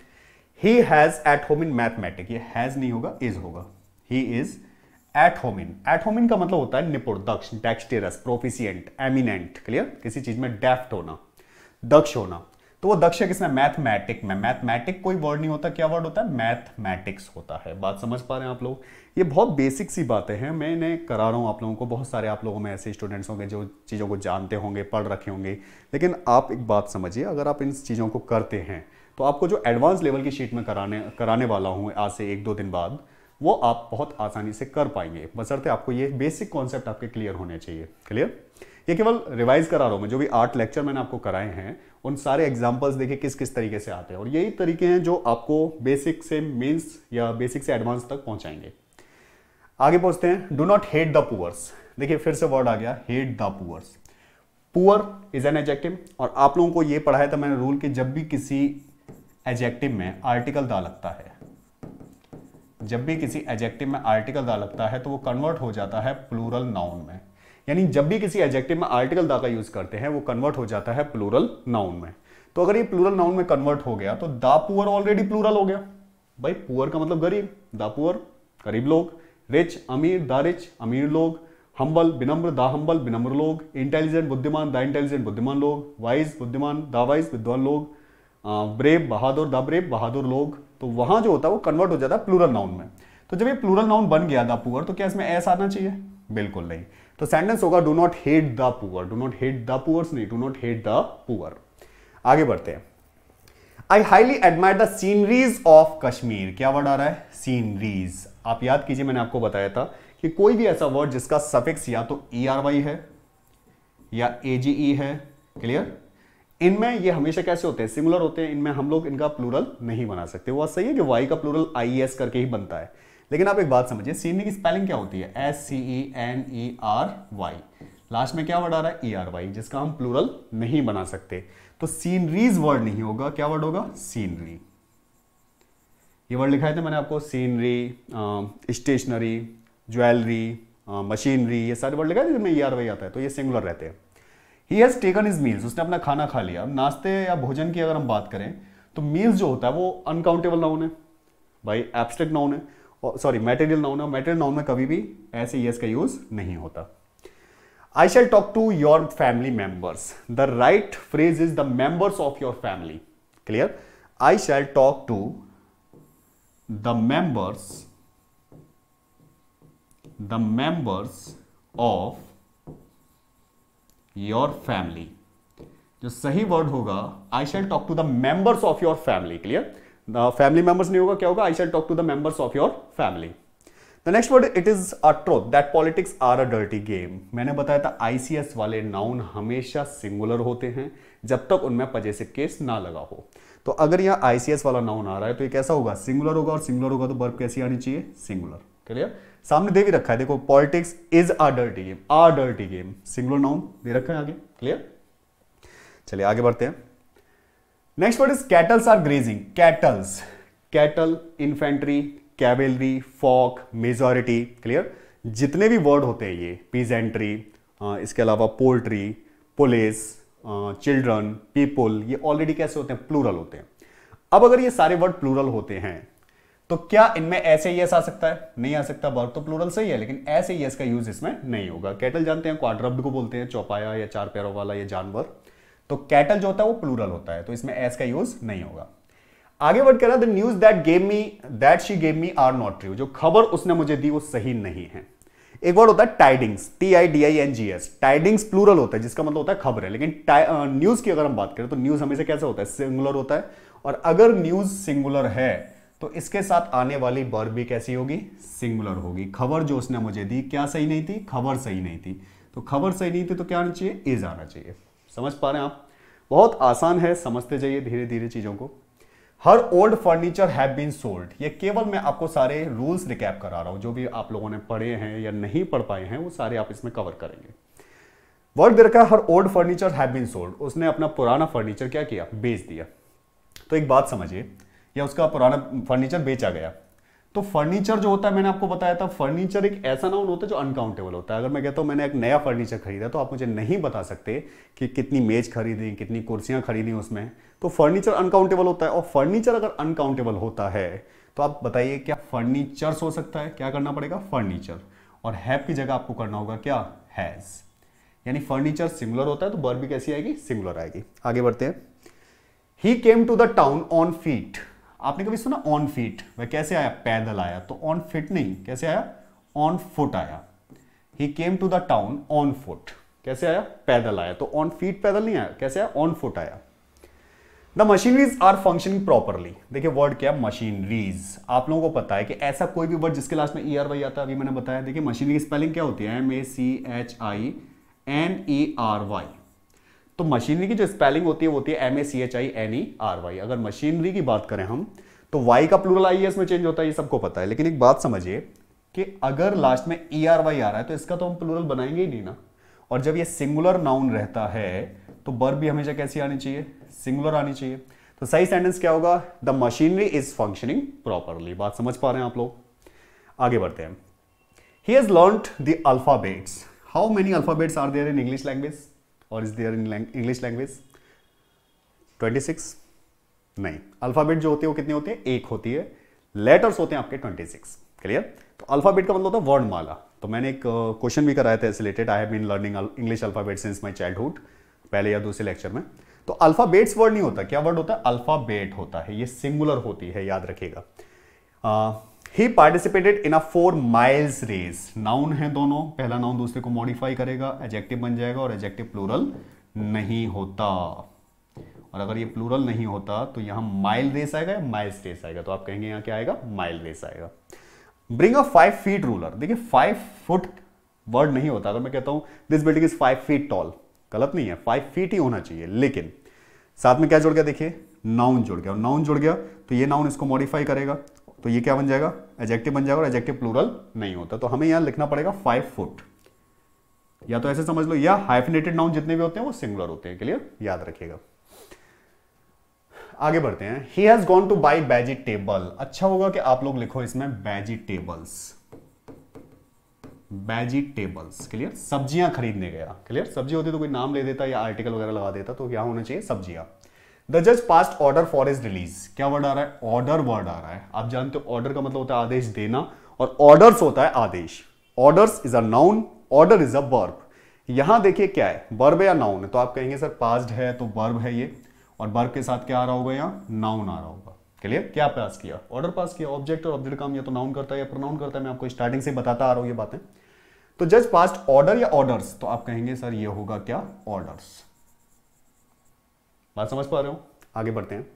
he has at home in mathematic ये हैज नहीं होगा इज होगा he is at home in at home in का मतलब होता है निपुण दक्ष डेक्सटेरस प्रोफिशियंट एमिनेंट क्लियर किसी चीज में डेफ्ट होना दक्ष होना तो वो दक्ष है किसने मैथमेटिक में मैथमेटिक कोई वर्ड नहीं होता क्या वर्ड होता है मैथमेटिक्स होता है बात समझ पा रहे हैं आप लोग ये बहुत बेसिक सी बातें हैं मैं इन्हें करा रहा हूँ आप लोगों को बहुत सारे आप लोगों में ऐसे स्टूडेंट्स होंगे जो चीज़ों को जानते होंगे पढ़ रखे होंगे लेकिन आप एक बात समझिए अगर आप इन चीज़ों को करते हैं तो आपको जो एडवांस लेवल की शीट में कराने कराने वाला हूँ आज से एक दो दिन बाद वो आप बहुत आसानी से कर पाएंगे बसरते आपको ये बेसिक कॉन्सेप्ट आपके क्लियर होने चाहिए क्लियर ये केवल रिवाइज करा रहा हूं मैं जो भी आठ लेक्चर मैंने आपको कराए हैं उन सारे एग्जांपल्स देखे किस किस तरीके से आते हैं और यही तरीके हैं जो आपको बेसिक से मेंस या बेसिक से एडवांस तक पहुंचाएंगे आगे पहुंचते हैं do not hate the poors देखिए फिर से वर्ड आ गया hate the poors poor is an adjective और आप लोगों को यह पढ़ाया था मैंने रूल कि जब भी किसी एजेक्टिव में आर्टिकल दा लगता है जब भी किसी एजेक्टिव में आर्टिकल दा लगता है तो वो कन्वर्ट हो जाता है प्लूरल नाउन में यानी जब भी किसी एडजेक्टिव में आर्टिकल दा का यूज करते हैं वो कन्वर्ट हो जाता है प्लूरल नाउन में तो अगर ये प्लूरल नाउन में कन्वर्ट हो गया तो दा पुअर ऑलरेडी प्लूरल हो गया भाई पुअर का मतलब गरीब दा पुअर गरीब लोग रिच अमीर द रिच अमीर लोग हम्बल विनम्र दा हम्बल विनम्र लोग इंटेलिजेंट बुद्धिमान द इंटेलिजेंट बुद्धिमान लोग वाइज बुद्धिमान दा वाइज विद्वान लोग ब्रेव बहादुर द ब्रेव बहादुर लोग तो वहां जो होता है वो कन्वर्ट हो जाता है प्लूरल नाउन में तो जब ये प्लूरल नाउन बन गया द पुअर तो क्या इसमें ऐसा आना चाहिए बिल्कुल नहीं तो सेंटेंस होगा do not hate the poor do not hate the poors नहीं do not hate the poor आगे बढ़ते हैं I highly admire the sceneries of Kashmir क्या वर्ड आ रहा है सीनरीज आप याद कीजिए मैंने आपको बताया था कि कोई भी ऐसा वर्ड जिसका सफिक्स या तो ई आर वाई है या ए जी ई है क्लियर इनमें ये हमेशा कैसे होते हैं सिमिलर होते हैं इनमें हम लोग इनका प्लूरल नहीं बना सकते वो सही है कि वाई का प्लूरल आई एस करके ही बनता है लेकिन आप एक बात समझिए सीनी e की स्पेलिंग क्या होती है S C E N E R Y last में क्या वर्ड आ रहा है ई आर वाई जिसका हम प्लूरल नहीं बना सकते तो सीनरीज वर्ड नहीं होगा क्या वर्ड होगा सीनरी e ये वर्ड लिखाए थे मैंने आपको सीनरी स्टेशनरी ज्वेलरी मशीनरी ये सारे वर्ड लिखाए थे जिनमें ई आर वाई आता है तो ये सिंगुलर रहते हैं he has taken his meals उसने अपना खाना खा लिया नाश्ते या भोजन की अगर हम बात करें तो मील्स जो होता है वो अनकाउंटेबल नाउन है भाई एब्स्ट्रैक्ट नाउन है sorry material noun material noun में कभी भी ऐसे येस का यूज नहीं होता I shall talk to your family members the right phrase is the members of your family clear I shall talk to the members the members of your family जो सही वर्ड होगा I shall talk to the members of your family clear family members नहीं होगा क्या होगा आई शैल talk to the members of your family the next word it is a truth that politics are a dirty game मैंने बताया था आईसीएस वाले नाउन हमेशा सिंगुलर होते हैं जब तक उनमें पजेसिव केस ना लगा हो तो अगर यहाँ आईसीएस वाला नाउन आ रहा है तो ये कैसा होगा सिंगुलर होगा और सिंगुलर होगा तो बर्फ कैसी आनी चाहिए सिंगुलर क्लियर सामने दे भी रखा है देखो politics is a dirty game a dirty game singular noun दे रखा है आगे क्लियर चलिए आगे बढ़ते हैं next word is cattles are grazing cattles cattle infantry cavalry folk majority clear जितने भी वर्ड होते हैं ये पीजेंट्री इसके अलावा पोल्ट्री पुलिस चिल्ड्रन पीपुल ये ऑलरेडी कैसे होते हैं प्लूरल होते हैं अब अगर ये सारे वर्ड प्लूरल होते हैं तो क्या इनमें ऐसे यस आ सकता है नहीं आ सकता वर्ड तो प्लूरल सही है लेकिन ऐसे यस का यूज इसमें नहीं होगा कैटल जानते हैं क्वाड्रब्ड को बोलते हैं चौपाया या चार पैरों वाला या जानवर तो कैटल जो होता है वो प्लूरल होता है तो इसमें एस का यूज नहीं होगा आगे बढ़ कर the news that gave me that she gave me are not true जो खबर उसने मुझे दी वो सही नहीं है एक वर्ड होता है tidings T I D I N G S tidings plural होता है जिसका मतलब होता है खबर है लेकिन न्यूज की अगर हम बात करें तो न्यूज हमेशा कैसे होता है सिंगुलर होता है और अगर न्यूज सिंगुलर है तो इसके साथ आने वाली बर भी कैसी होगी सिंगुलर होगी खबर जो उसने मुझे दी क्या सही नहीं थी खबर सही नहीं थी तो खबर सही नहीं थी तो क्या आना चाहिए इज आना चाहिए समझ पा रहे हैं आप बहुत आसान है समझते जाइए धीरे धीरे चीज़ों को her old furniture have been sold ये केवल मैं आपको सारे रूल्स रिकैप करा रहा हूं जो भी आप लोगों ने पढ़े हैं या नहीं पढ़ पाए हैं वो सारे आप इसमें कवर करेंगे वर्ड दे रखा her old furniture have been sold उसने अपना पुराना फर्नीचर क्या किया बेच दिया तो एक बात समझिए या उसका पुराना फर्नीचर बेचा गया तो फर्नीचर जो होता है मैंने आपको बताया था फर्नीचर एक ऐसा नाउन होता है जो अनकाउंटेबल होता है अगर मैं कहता हूं मैंने एक नया फर्नीचर खरीदा तो आप मुझे नहीं बता सकते कि कितनी मेज खरीदी कितनी कुर्सियां खरीदी उसमें तो फर्नीचर अनकाउंटेबल होता है और फर्नीचर अगर अनकाउंटेबल होता है तो आप बताइए क्या फर्नीचर हो सकता है क्या करना पड़ेगा फर्नीचर और हैप की जगह आपको करना होगा क्या हैज़ यानी फर्नीचर सिंगुलर होता है तो वर्ब भी कैसी आएगी सिंगुलर आएगी आगे बढ़ते हैं he came to the town on feet आपने कभी सुना ऑन फीट वह कैसे आया पैदल आया तो ऑन फिट नहीं कैसे आया ऑन फुट आया he came to the town on foot कैसे आया पैदल आया तो ऑन फीट पैदल नहीं आया कैसे आया ऑन फुट आया the machineries are functioning properly देखिए वर्ड क्या है मशीनरीज आप लोगों को पता है कि ऐसा कोई भी वर्ड जिसके लास्ट में ई आर वाई आता है अभी मैंने बताया देखिए मशीनरी की स्पेलिंग क्या होती है M A C H I N E R Y तो मशीनरी की जो स्पेलिंग होती है वो होती है M A C H I N E R Y अगर मशीनरी की बात करें हम तो वाई का प्लूरल आई एस में चेंज होता है ये सबको पता है लेकिन एक बात समझिए कि अगर लास्ट में ई आर वाई आ रहा है तो इसका तो हम प्लूरल बनाएंगे ही नहीं ना और जब ये सिंगुलर नाउन रहता है तो बर्ब भी हमेशा कैसी आनी चाहिए सिंगुलर आनी चाहिए तो सही सेंटेंस क्या होगा the machinery is functioning properly बात समझ पा रहे हैं आप लोग आगे बढ़ते हैं he has learn the alphabets how many alphabets are there in English language और is there in English language 26 नहीं अल्फ़ाबेट जो होते हैं वो कितने होते हैं एक होती है लेटर्स होते हैं आपके 26 क्लियर तो अल्फ़ाबेट का मतलब होता है वर्णमाला तो मैंने एक क्वेश्चन भी कराया था इस related I have been learning English alphabet since my childhood पहले या दूसरे लेक्चर में तो अल्फ़ाबेट्स वर्ड नहीं होता क्या वर्ड होता है अल्फ़ाबेट होता है ये सिंगुलर होती है याद रखिएगा he participated in a four miles race noun है दोनों पहला नाउन दूसरे को मॉडिफाई करेगा एजेक्टिव बन जाएगा और एजेक्टिव प्लूरल नहीं होता और अगर ये प्लूरल नहीं होता तो यहां माइल रेस आएगा या माइल्स रेस आएगा तो आप कहेंगे यहां क्या आएगा माइल रेस आएगा bring a five feet ruler देखिए फाइव फुट वर्ड नहीं होता अगर मैं कहता हूं this building is five feet tall गलत नहीं है फाइव फीट ही होना चाहिए लेकिन साथ में क्या जुड़ गया देखिए नाउन जुड़ गया और नाउन जुड़ गया तो ये नाउन इसको मॉडिफाई करेगा तो ये क्या बन जाएगा एजेक्टिव बन जाएगा और एजेक्टिव प्लूरल नहीं होता तो हमें यहां लिखना पड़ेगा फाइव फुट या तो ऐसे समझ लो या हाइफिनेटेड नाउन जितने भी होते हैं वो सिंगुलर होते हैं क्लियर याद रखिएगा आगे बढ़ते हैं he has gone to buy vegetable अच्छा होगा कि आप लोग लिखो इसमें वेजिटेबल्स वेजिटेबल्स क्लियर सब्जियां खरीदने गया क्लियर सब्जी होती तो कोई नाम ले देता या आर्टिकल वगैरह लगा देता तो क्या होना चाहिए सब्जियां द जज passed order for his release क्या वर्ड आ रहा है ऑर्डर वर्ड आ रहा है आप जानते हो ऑर्डर का मतलब होता है आदेश देना और ऑर्डर्स होता है आदेश orders is a noun order is a verb यहां देखिए क्या है बर्ब या नाउन है तो आप कहेंगे सर पास्ट है तो बर्ब है ये और बर्ब के साथ क्या आ रहा होगा यहाँ नाउन आ रहा होगा क्लियर क्या पास किया ऑर्डर पास किया ऑब्जेक्ट और ऑब्जेक्ट काम या तो नाउन करता है या प्रोनाउन करता है मैं आपको स्टार्टिंग से बताता आ रहा हूं ये बातें तो जज पास्ट ऑर्डर या ऑर्डर्स तो आप कहेंगे सर ये होगा क्या ऑर्डर्स बात समझ पा रहे हो आगे बढ़ते हैं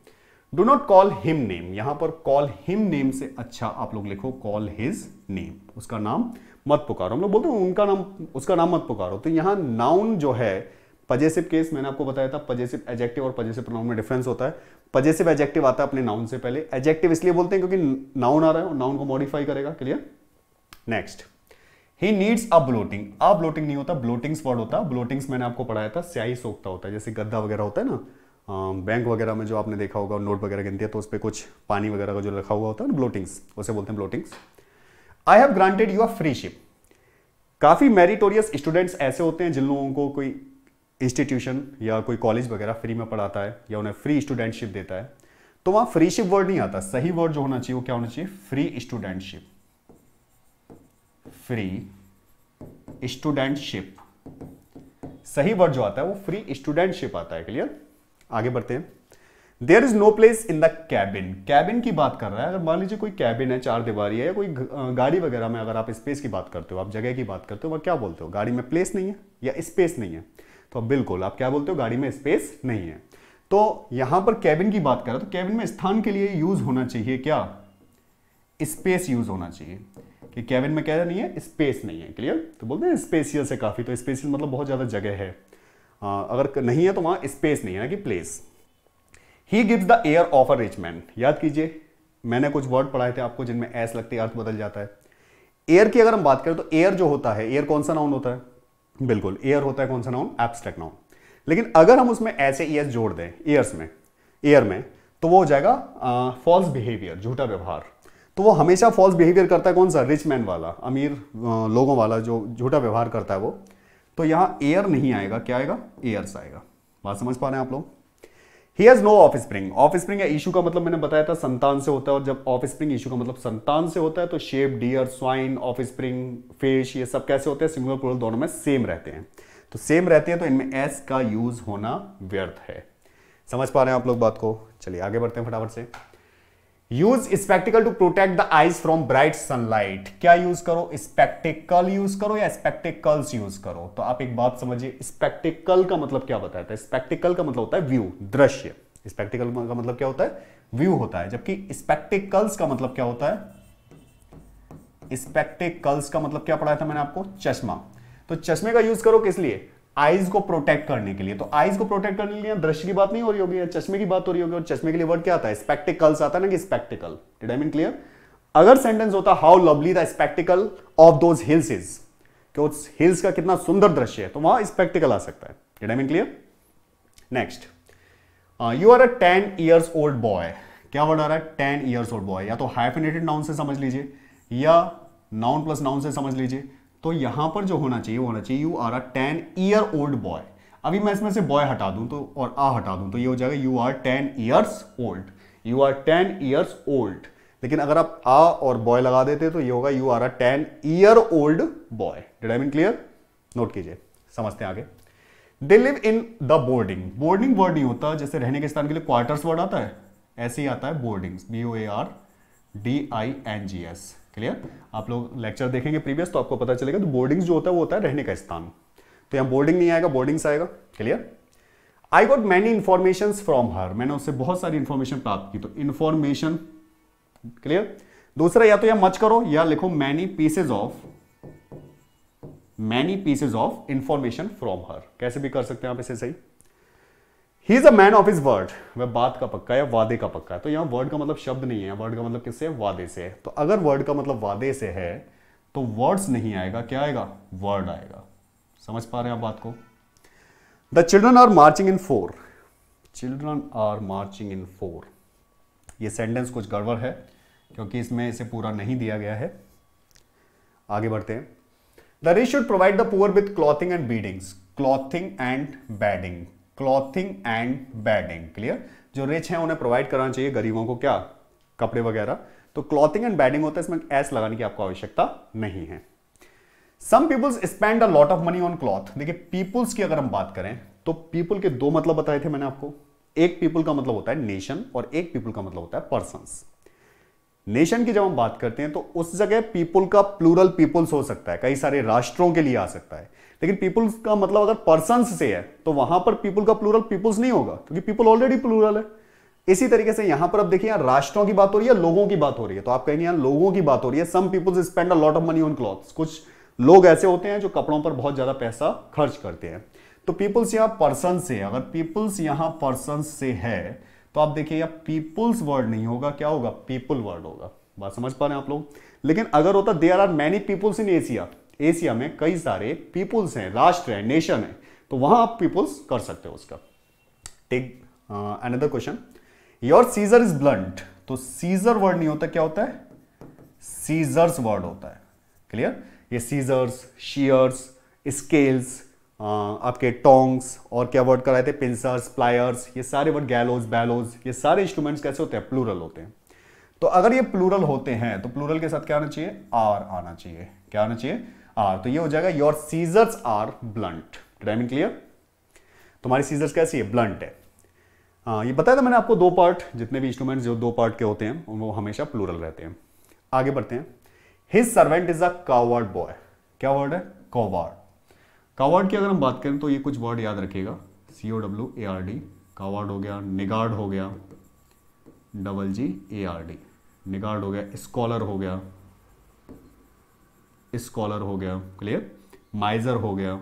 do not call him name यहां पर कॉल हिम नेम से अच्छा आप लोग लिखो कॉल हिज नेम उसका नाम मत पुकारो हम लोग बोलते हैं उनका नाम उसका नाम मत पुकारो तो यहां नाउन जो है पजेसिव केस मैंने आपको बताया था पजेसिव एजेक्टिव और पजेसिव प्रोनाउन में डिफरेंस होता है पजेसिव एजेक्टिव आता है अपने नाउन से पहले एजेक्टिव इसलिए बोलते हैं क्योंकि नाउन आ रहा है और नाउन को मॉडिफाई करेगा clear next he needs a blotting a blotting नहीं होता ब्लोटिंग्स वर्ड होता ब्लोटिंग्स मैंने आपको पढ़ाया था स्याही सोखता होता है जैसे गद्दा वगैरह होता है ना बैंक वगैरह में जो आपने देखा होगा नोट वगैरह गिनती है तो उस पर कुछ पानी वगैरह का जो रखा हुआ होता है ना ब्लोटिंग्स उसे बोलते हैं blottings I have granted you are freeship काफ़ी मेरिटोरियस स्टूडेंट्स ऐसे होते हैं जिन लोगों को कोई इंस्टीट्यूशन या कोई कॉलेज वगैरह फ्री में पढ़ाता है या उन्हें फ्री स्टूडेंटशिप देता है तो वहां फ्रीशिप वर्ड नहीं आता सही वर्ड जो होना चाहिए वो क्या होना चाहिए फ्री स्टूडेंटशिप फ्री स्टूडेंटशिप सही वर्ड जो आता है वो फ्री स्टूडेंटशिप आता है क्लियर आगे बढ़ते हैं there is no place in the cabin cabin की बात कर रहा है अगर मान लीजिए कोई कैबिन है चार दीवारी है या कोई गाड़ी वगैरह में अगर आप स्पेस की बात करते हो आप जगह की बात करते हो वह क्या बोलते हो गाड़ी में प्लेस नहीं है या स्पेस नहीं है तो अब बिल्कुल आप क्या बोलते हो गाड़ी में स्पेस नहीं है तो यहां पर कैबिन की बात करें तो कैबिन में स्थान के लिए यूज होना चाहिए क्या स्पेस यूज होना चाहिए कि कैबिन में क्या नहीं है स्पेस नहीं है क्लियर तो बोलते हैं स्पेसियल से काफी तो स्पेसियल मतलब बहुत ज्यादा जगह है हाँ, अगर नहीं है तो वहां स्पेस नहीं है ना कि place he gives the air of a rich man याद कीजिए मैंने कुछ वर्ड पढ़ाए थे आपको जिनमें एस लगते है अर्थ बदल जाता है एयर की अगर हम बात करें तो एयर जो होता है एयर कौन सा नाउन होता है बिल्कुल एयर होता है कौन सा नाउन एब्स्ट्रैक्ट नाउन लेकिन अगर हम उसमें ऐसे एस जोड़ दें एयर्स में एयर में तो वो हो जाएगा फॉल्स बिहेवियर झूठा व्यवहार तो वो हमेशा फॉल्स बिहेवियर करता है कौन सा रिच मैन वाला अमीर आ, लोगों वाला जो झूठा व्यवहार करता है वो तो यहां एयर नहीं आएगा क्या आएगा एयर आएगा बात समझ पा रहे हैं आप लोग he has no offspring offspring या इशू का मतलब मैंने बताया था संतान से होता है और जब ऑफ स्प्रिंग इशू का मतलब संतान से होता है तो sheep deer swine offspring fish ये सब कैसे होते हैं सिंगल प्लूरल दोनों में सेम रहते हैं तो सेम रहते हैं तो इनमें एस का यूज होना व्यर्थ है समझ पा रहे हैं आप लोग बात को चलिए आगे बढ़ते हैं फटाफट से use spectacle to protect the eyes from bright sunlight क्या यूज करो स्पेक्टिकल यूज करो या स्पेक्टिकल्स यूज करो तो आप एक बात समझिए स्पेक्टिकल का मतलब क्या बताया था स्पेक्टिकल का मतलब होता है व्यू दृश्य स्पेक्टिकल का मतलब क्या होता है व्यू तो मतलब होता है जबकि स्पेक्टिकल्स का मतलब क्या होता है स्पेक्टिकल्स मतलब का मतलब क्या पढ़ाया था मैंने आपको चश्मा तो चश्मे का यूज करो किस लिए आईज को प्रोटेक्ट करने के लिए तो आईज को प्रोटेक्ट करने के लिए दृश्य की बात नहीं हो रही होगी चश्मे की बात हो रही होगी और चश्मे के लिए वर्ड क्या आता है स्पेक्टिकल्स आता है ना कि spectacle did I mean clear अगर सेंटेंस होता how lovely the spectacle of those hills is कि उस हिल्स का कितना सुंदर दृश्य है तो वहां स्पेक्टिकल आ सकता है did I mean clear next you are a ten years old boy क्या वर्ड आ रहा है टेन ईयर्स ओल्ड बॉय या तो हाइफिनेटेड नाउन से समझ लीजिए या नाउन प्लस नाउन से समझ लीजिए तो यहां पर जो होना चाहिए वो होना चाहिए you are a ten year old boy अभी मैं इसमें से बॉय हटा दूं तो और आ हटा दूं तो ये हो जाएगा you are ten years old you are ten years old लेकिन अगर आप आ और बॉय लगा देते तो ये होगा you are a ten year old boy did I mean clear note कीजिए समझते हैं आगे they live in the boarding boarding word नहीं होता जैसे रहने के स्थान के लिए क्वार्टर्स वर्ड आता है ऐसे ही आता है boardings B O A R D I N G S clear आप लोग लेक्चर देखेंगे प्रीवियस तो आपको पता चलेगा तो बोर्डिंग जो होता है वो होता है रहने का स्थान तो यहाँ बोर्डिंग नहीं आएगा बोर्डिंग्स आएगा clear I got many information from her मैंने उससे बहुत सारी इंफॉर्मेशन प्राप्त की तो इंफॉर्मेशन क्लियर दूसरा या तो या मच करो या लिखो many pieces of many pieces of information from her कैसे भी कर सकते हैं आप इसे सही ही is a man of his word वह बात का पक्का है वादे का पक्का है तो यहां वर्ड का मतलब शब्द नहीं है वर्ड का मतलब किससे है वादे से है तो अगर वर्ड का मतलब वादे से है तो वर्ड्स नहीं आएगा क्या आएगा वर्ड आएगा समझ पा रहे हैं आप बात को the children are marching in four children are marching in four ये सेंटेंस कुछ गड़बड़ है क्योंकि इसमें इसे पूरा नहीं दिया गया है आगे बढ़ते हैं the rich should provide the poor with clothing and beddings clothing and bedding clothing and bedding clear जो रिच है उन्हें प्रोवाइड कराना चाहिए गरीबों को क्या कपड़े वगैरह तो क्लॉथिंग एंड बैडिंग होता है इसमें एस लगाने की आपको आवश्यकता नहीं है some peoples spend a lot of money on cloth देखिए पीपुल्स की अगर हम बात करें तो पीपुल के दो मतलब बताए थे मैंने आपको एक पीपुल का मतलब होता है नेशन और एक पीपुल का मतलब होता है पर्सन नेशन की जब हम बात करते हैं तो उस जगह पीपुल का प्लूरल पीपुल्स हो सकता है कई सारे राष्ट्रों के लिए आ सकता है लेकिन पीपुल्स का मतलब अगर पर्सन से है तो वहां पर पीपुल का प्लूरल पीपुल्स नहीं होगा क्योंकि पीपुल ऑलरेडी प्लूरल है इसी तरीके से यहां पर आप देखिए यहां राष्ट्रों की बात हो रही है लोगों की बात हो रही है तो आप कहेंगे यहां लोगों की बात हो रही है some peoples spend a lot of money on clothes कुछ लोग ऐसे होते हैं जो कपड़ों पर बहुत ज्यादा पैसा खर्च करते हैं तो पीपुल्स यहां पर्सन से अगर पीपुल्स यहां पर्सन से है तो आप देखिए यह पीपुल्स वर्ड नहीं होगा क्या होगा पीपुल वर्ड होगा बात समझ पा रहे हैं आप लोग लेकिन अगर होता there are many peoples in Asia Asia में कई सारे पीपुल्स हैं राष्ट्र है नेशन है तो वहां आप पीपुल्स कर सकते हो उसका take another question your scissor is blunt तो सीजर वर्ड नहीं होता क्या होता है सीजर्स वर्ड होता है क्लियर ये सीजर्स शीयर्स स्केल्स आपके टोंग्स और क्या वर्ड कराए थे पिंसर्स प्लायर्स ये सारे वर्ड गैलोज बैलोज ये सारे इंस्ट्रूमेंट्स कैसे होते हैं प्लूरल होते हैं तो अगर ये प्लूरल होते हैं तो प्लूरल के साथ क्या आना चाहिए आर आना चाहिए क्या आना चाहिए आर तो ये हो जाएगा your scissors are blunt mean clear तुम्हारी सीजर्स कैसी है ब्लंट है आ, ये बताया था मैंने आपको दो पार्ट जितने भी इंस्ट्रूमेंट जो दो पार्ट के होते हैं वो हमेशा प्लूरल रहते हैं आगे बढ़ते हैं his servant is a coward boy क्या वर्ड है कोवर्ड कावाड की अगर हम बात करें तो ये कुछ वर्ड याद रखेगा C O W A R D coward हो गया निगार्ड हो गया double G A R D niggard हो गया स्कॉलर हो गया स्कॉलर हो गया क्लियर माइजर हो गया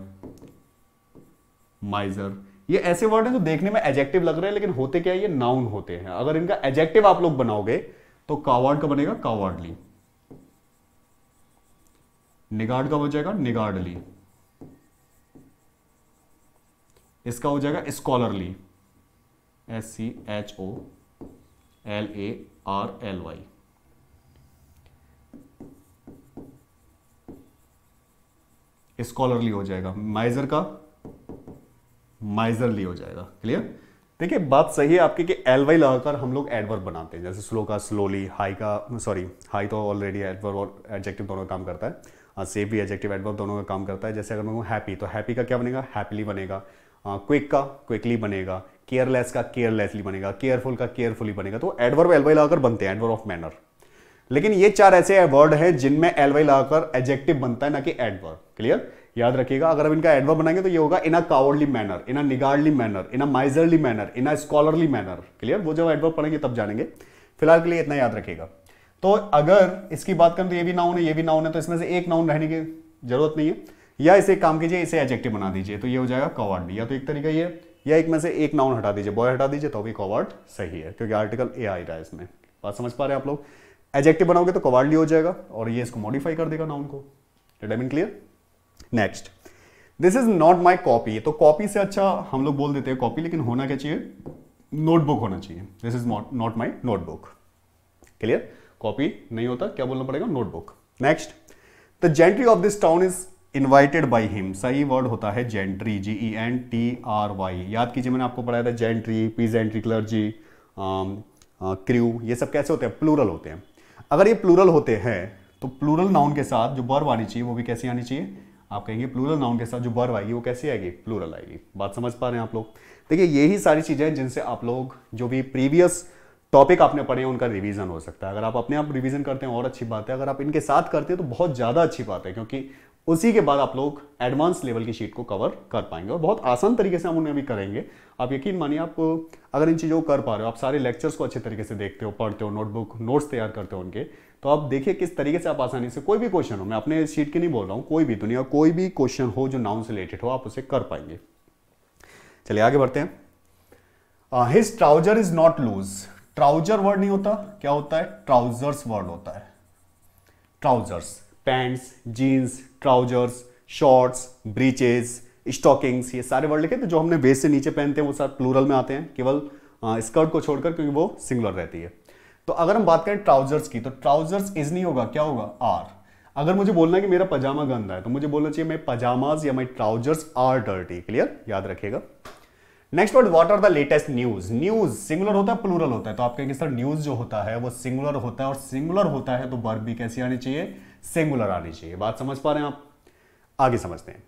माइजर ये ऐसे वर्ड हैं जो देखने में एजेक्टिव लग रहे हैं लेकिन होते क्या है ये नाउन होते हैं अगर इनका एजेक्टिव आप लोग बनाओगे तो कावाड़ का बनेगा कावाडली निगार्ड का बन जाएगा निगार्डली इसका हो जाएगा scholarly S C H O L A R L Y scholarly हो जाएगा माइजर का माइजरली हो जाएगा क्लियर देखिए बात सही है आपकी कि एल वाई लगाकर हम लोग एडवर्ब बनाते हैं जैसे स्लो का स्लोली हाई का सॉरी हाई तो ऑलरेडी एडवर्ब और एडजेक्टिव दोनों का काम करता है सेफ हाँ, भी एडजेक्टिव एडवर्ब दोनों का काम करता है जैसे अगर मैं हैप्पी तो हैप्पी का क्या बनेगा हैप्पीली बनेगा क्विक हाँ, का क्विकली बनेगा केयरलेस का केयरलेसली बनेगा केयरफुल का केयरफुली बनेगा तो एडवर्ब एलवाई लगाकर बनते हैं एडवर्ब ऑफ मैनर लेकिन ये चार ऐसे वर्ड हैं जिनमें एलवाई लगाकर एडजेक्टिव बनता है ना कि एडवर्ब क्लियर याद रखिएगा अगर अब इनका एडवर्ब बनाएंगे तो ये होगा in a cowardly manner in a niggardly manner in a miserly manner in a scholarly manner clear वो जब एडवर्ब पढ़ेंगे तब जानेंगे फिलहाल के लिए इतना याद रखिएगा तो अगर इसकी बात करें तो ये भी नाउन है ये भी नाउन है तो इसमें से एक नाउन रहने की जरूरत नहीं है या इसे काम कीजिए इसे एजेक्टिव बना दीजिए तो ये हो जाएगा कॉवर्ड या तो एक तरीका ये या एक में से एक नाउन हटा दीजिए बॉय हटा दीजिए तो भी कॉवर्ड सही है क्योंकि आर्टिकल ए आई रहा है इसमें बात समझ पा रहे हैं आप लोग एजेक्टिव बनाओगे तो कॉवर्डली हो जाएगा और ये इसको मॉडिफाई कर देगा नाउन को determine clear next this is not my copy तो कॉपी से अच्छा हम लोग बोल देते हैं कॉपी लेकिन होना क्या चाहिए नोटबुक होना चाहिए this is not my notebook clear copy नहीं होता क्या बोलना पड़ेगा notebook next the gentry of this town is invited by him सही वर्ड होता है gentry G E N T R Y याद कीजिए मैंने आपको पढ़ाया था जेंट्री पीजेंट्री क्लर्जी क्रू ये सब कैसे होते हैं प्लूरल होते हैं अगर ये प्लूरल होते हैं तो प्लूरल नाउन के साथ जो बर्व आनी चाहिए वो भी कैसी आनी चाहिए आप कहेंगे प्लूरल नाउन के साथ जो बर्व आएगी वो कैसी आएगी प्लूरल आएगी बात समझ पा रहे हैं आप लोग देखिए यही सारी चीज़ें जिनसे आप लोग जो भी प्रीवियस टॉपिक आपने पढ़े उनका रिवीजन हो सकता है अगर आप अपने आप रिवीजन करते हैं और अच्छी बात है अगर आप इनके साथ करते हैं तो बहुत ज़्यादा अच्छी बात है क्योंकि उसी के बाद आप लोग एडवांस लेवल की शीट को कवर कर पाएंगे और बहुत आसान तरीके से हम उन्हें अभी करेंगे आप यकीन मानिए आप अगर इन चीज़ों को कर पा रहे हो आप सारे लेक्चर्स को अच्छे तरीके से देखते हो पढ़ते हो नोटबुक नोट्स तैयार करते हो उनके तो आप देखिए किस तरीके से आप आसानी से कोई भी क्वेश्चन हो मैं अपने शीट की नहीं बोल रहा हूँ कोई भी दुनिया कोई भी क्वेश्चन हो जो नाउन से रिलेटेड हो आप उसे कर पाएंगे चलिए आगे बढ़ते हैं his trouser is not loose trouser word नहीं होता क्या होता है ट्राउजर्स वर्ड होता है trousers pants jeans trousers shorts breeches stockings ये सारे वर्ड लिखे थे तो जो हमने वेस्ट से नीचे पहनते हैं वो सब प्लूरल में आते हैं केवल स्कर्ट को छोड़कर क्योंकि वो सिंगुलर रहती है तो अगर हम बात करें ट्राउजर्स की तो ट्राउजर्स इज नहीं होगा क्या होगा आर अगर मुझे बोलना है कि मेरा पजामा गंदा है तो मुझे बोलना चाहिए मैं पजामाज या my trousers are dirty clear याद रखिएगा next word what are the latest news news singular होता है प्लूरल होता है तो आप कहेंगे सर न्यूज जो होता है वो सिंगुलर होता है और सिंगुलर होता है तो वर्ब भी कैसे आनी चाहिए सिंगुलर आनी चाहिए बात समझ पा रहे हैं आप आगे समझते हैं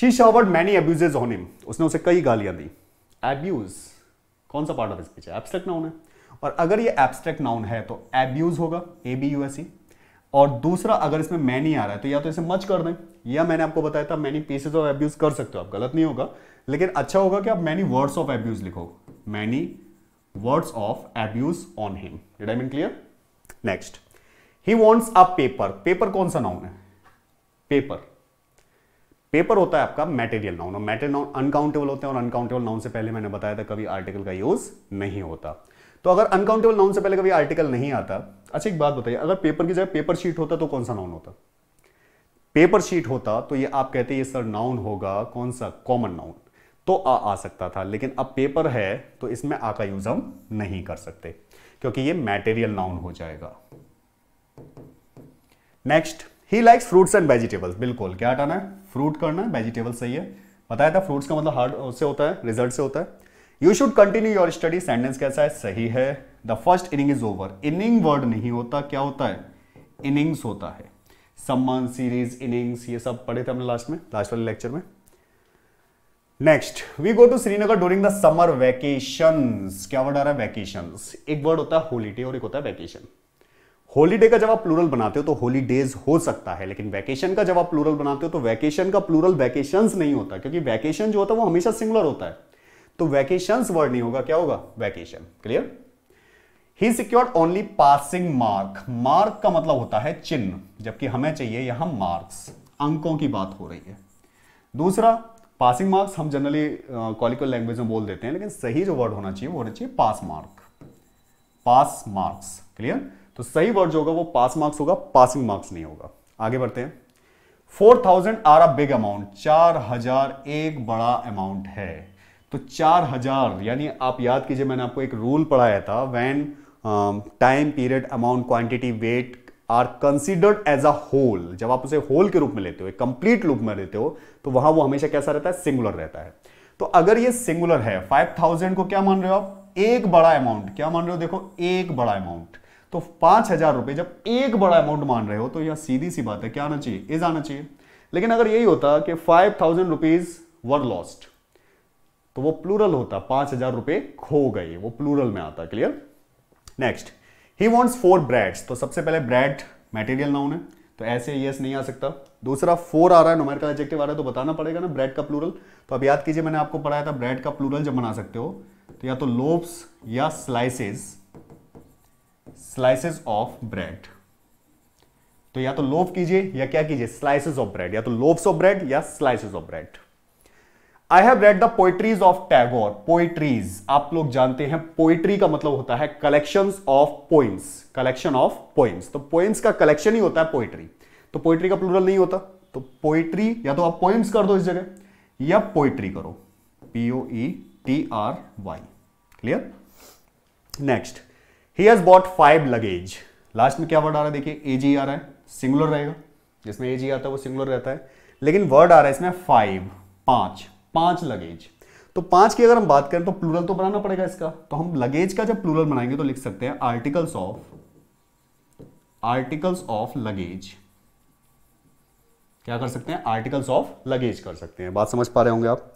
she showered many abuses on him उसने उसे कई गालियां दी एब्यूज कौन सा पार्ट ऑफ स्पीच है एब्स्ट्रैक्ट नाउन है और अगर ये एब्स्ट्रैक्ट नाउन है तो एब्यूज होगा A B U S E और दूसरा अगर इसमें मैनी आ रहा है तो या तो इसे मच कर दें या मैंने आपको बताया था मैनी पीसेज ऑफ एब्यूज कर सकते हो आप गलत नहीं होगा लेकिन अच्छा होगा कि आप मैनी वर्ड्स ऑफ एब्यूज लिखो many words of abuse on him did I mean clear next he wants a paper paper कौन सा नाउन है पेपर पेपर होता है आपका मेटेरियल नाउन और मेटेरियल नाउन अनकाउंटेबल होते हैं और अनकाउंटेबल नाउन से पहले मैंने बताया था कभी आर्टिकल का यूज नहीं होता तो अगर अनकाउंटेबल नाउन से पहले कभी आर्टिकल नहीं आता अच्छा एक बात बताइए अगर पेपर की जगह पेपर शीट होता तो कौन सा नाउन होता पेपर शीट होता तो ये आप कहते ये सर नाउन होगा कौन सा कॉमन नाउन तो आ आ सकता था लेकिन अब पेपर है तो इसमें आ का यूज हम नहीं कर सकते क्योंकि ये मैटेरियल नाउन हो जाएगा next he likes fruits and vegetables बिल्कुल क्या हटाना है फ्रूट करना है वेजिटेबल्स सही है बताया था फ्रूट्स का मतलब हार्ड से होता है रिजल्ट से होता है you should continue your study sentence कैसा है सही है the first inning is over inning word नहीं होता क्या होता है इनिंग्स होता है सम्मान सीरीज इनिंग्स ये सब पढ़े थे हमने लास्ट में लास्ट वाले लेक्चर में next we go to Srinagar during the summer vacation क्या वर्ड आ रहा है वैकेशन एक वर्ड होता है होलीडे और एक होता है वैकेशन होलीडे का जब आप प्लूरल बनाते हो तो होलीडेज हो सकता है लेकिन वैकेशन का जब आप प्लूरल बनाते हो तो वैकेशन का प्लूरल वैकेशन नहीं होता क्योंकि वैकेशन जो होता है वो हमेशा सिंगुलर होता है तो वैकेशन वर्ड नहीं होगा क्या होगा vacation clear he secured only passing mark mark का मतलब होता है चिन्ह जबकि हमें चाहिए यहां मार्क्स अंकों की बात हो रही है दूसरा पासिंग मार्क्स हम जनरली कॉलिकल लैंग्वेज में बोल देते हैं लेकिन सही जो वर्ड होना चाहिए वो होना चाहिए pass mark pass marks clear तो सही वर्ड जो होगा वो पास मार्क्स होगा पासिंग मार्क्स नहीं होगा आगे बढ़ते हैं four thousand are a big amount चार हजार एक बड़ा अमाउंट है तो चार हजार यानी आप याद कीजिए मैंने आपको एक रूल पढ़ाया था when time period amount quantity weight are considered as a whole जब आप उसे होल के रूप में लेते हो कंप्लीट रूप में लेते हो तो वहां वो हमेशा कैसा रहता है सिंगुलर रहता है तो अगर ये सिंगुलर है 5000 को क्या मान रहे हो आप एक बड़ा अमाउंट क्या मान रहे हो देखो एक बड़ा अमाउंट तो पांच हजार रुपए जब एक बड़ा अमाउंट मान रहे हो तो यह सीधी सी बात है क्या आना चाहिए इज आना चाहिए लेकिन अगर यही होता कि five thousand rupees were lost तो वो प्लूरल होता पांच हजार रुपए खो गए वो प्लूरल में आता clear next he wants four breads तो सबसे पहले ब्रेड मेटेरियल नाउन है तो ऐसे यस नहीं आ सकता दूसरा फोर आ रहा है नोमेरिकल एडजेक्टिव आ रहा है तो बताना पड़ेगा ना ब्रेड का प्लूरल तो अब याद कीजिए मैंने आपको पढ़ाया था ब्रेड का प्लूरल जब बना सकते हो तो या तो लोब्स या स्लाइसेस स्लाइसेस ऑफ ब्रेड तो या तो लोव कीजिए या क्या कीजिए स्लाइसेस ऑफ ब्रेड या तो लोव ऑफ ब्रेड या slices of bread I have read the poetries of Tagore poetries आप लोग जानते हैं पोइट्री का मतलब होता है collection of points collection of poems तो पोइंट्स का कलेक्शन ही होता है पोइट्री तो पोइट्री का प्लूरल नहीं होता तो पोइट्री या तो आप पोइंट्स कर दो इस जगह या पोइट्री करो P O T R Y clear next he has bought five luggage लास्ट में क्या वर्ड आ रहा है देखिए ए जी आ रहा है सिंगुलर रहेगा जिसमें ए जी आता है वो सिंगुलर रहता है लेकिन वर्ड आ रहा है इसमें फाइव पांच पांच लगेज तो पांच की अगर हम बात करें तो प्लूरल तो बनाना पड़ेगा इसका तो हम लगेज का जब प्लूरल बनाएंगे तो लिख सकते हैं articles of articles of luggage क्या कर सकते हैं आर्टिकल्स ऑफ लगेज कर सकते हैं बात समझ पा रहे होंगे आप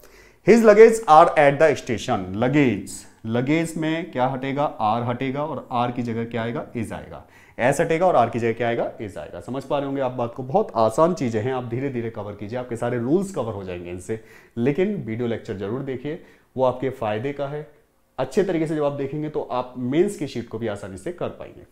his luggage are at the station luggage luggage में क्या हटेगा आर हटेगा और आर की जगह क्या आएगा इज आएगा एस हटेगा और आर की जगह क्या आएगा इज आएगा समझ पा रहे होंगे आप बात को बहुत आसान चीज़ें हैं आप धीरे धीरे कवर कीजिए आपके सारे रूल्स कवर हो जाएंगे इनसे लेकिन वीडियो लेक्चर जरूर देखिए वो आपके फायदे का है अच्छे तरीके से जब आप देखेंगे तो आप मेंस की शीट को भी आसानी से कर पाएंगे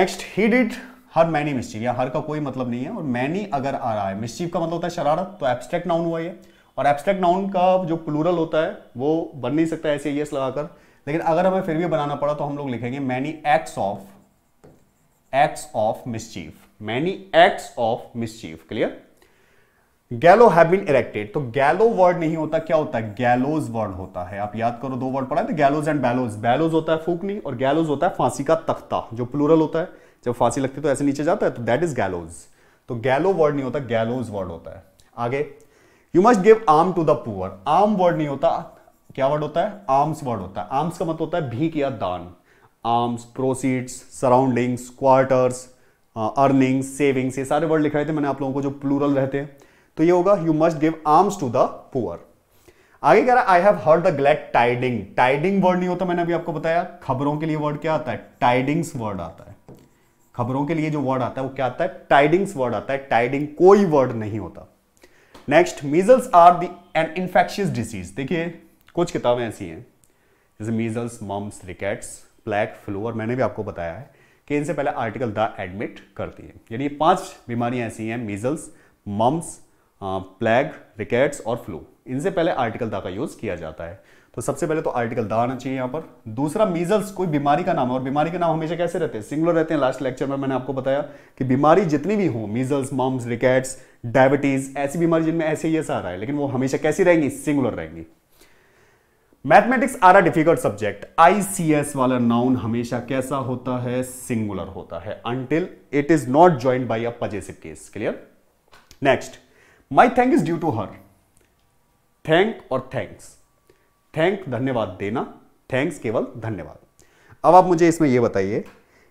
next he did her many mischief या हर का कोई मतलब नहीं है और मैनी अगर आ रहा है मिस्टीव का मतलब होता है शरारत तो एब्स्ट्रैक्ट नाउन हुआ है और एब्स्ट्रैक्ट नाउन का जो प्लूरल होता है वो बन नहीं सकता ऐसे यस लगाकर लेकिन अगर हमें फिर भी बनाना पड़ा तो हम लोग लिखेंगे many acts of acts of mischief many acts of mischief clear gallows have been erected तो गैलो वर्ड नहीं होता क्या होता है गैलोज वर्ड होता है आप याद करो दो वर्ड पढ़ा है गैलोज एंड बैलोज बैलोज होता है फूकनी और गैलोज होता है फांसी का तख्ता जो प्लूरल होता है जब फांसी लगती है तो ऐसे नीचे जाता है तो दैट इज गैलोज तो गैलो वर्ड नहीं होता गैलोज वर्ड होता है आगे you must give alm to the poor alm word नहीं होता क्या वर्ड होता है आर्म्स वर्ड होता है आर्म्स का मतलब होता है भीख या दान alms proceeds surroundings quarters earnings savings ये सारे वर्ड लिख रहे थे मैंने आप लोगों को जो प्लूरल रहते हैं तो ये होगा you must give alms to the poor आगे कह रहा है I have heard the glad tiding tiding word नहीं होता मैंने अभी आपको बताया खबरों के लिए वर्ड क्या आता है टाइडिंग्स वर्ड आता है खबरों के लिए जो वर्ड आता है वो क्या आता है टाइडिंग्स वर्ड आता है टाइडिंग कोई वर्ड नहीं होता next measles are the an infectious disease देखिए कुछ किताबें ऐसी हैं जैसे measles mumps rickets black flu और मैंने भी आपको बताया है कि इनसे पहले आर्टिकल द एडमिट करती है यानी ये पांच बीमारियां ऐसी हैं मीजल्स मम्स प्लैग रिकेट्स और फ्लू इनसे पहले आर्टिकल द का यूज़ किया जाता है तो सबसे पहले तो आर्टिकल द आना चाहिए यहां पर दूसरा मीजल्स कोई बीमारी का नाम है और बीमारी के नाम हमेशा कैसे रहते हैं सिंगुलर रहते हैं लास्ट लेक्चर में मैंने आपको बताया कि बीमारी जितनी भी हो मीजल्स मॉम्स रिकेट्स डायबिटीज ऐसी बीमारी जिनमें ऐसे ही ऐसा आ रहा है लेकिन वो हमेशा कैसी रहेंगी सिंगुलर रहेंगी mathematics are a difficult subject ICS वाला नाउन हमेशा कैसा होता है सिंगुलर होता है until it is not joined by a possessive case clear next my thank is due to her thank और थैंक्स थैंक धन्यवाद देना थैंक्स केवल धन्यवाद अब आप मुझे इसमें यह बताइए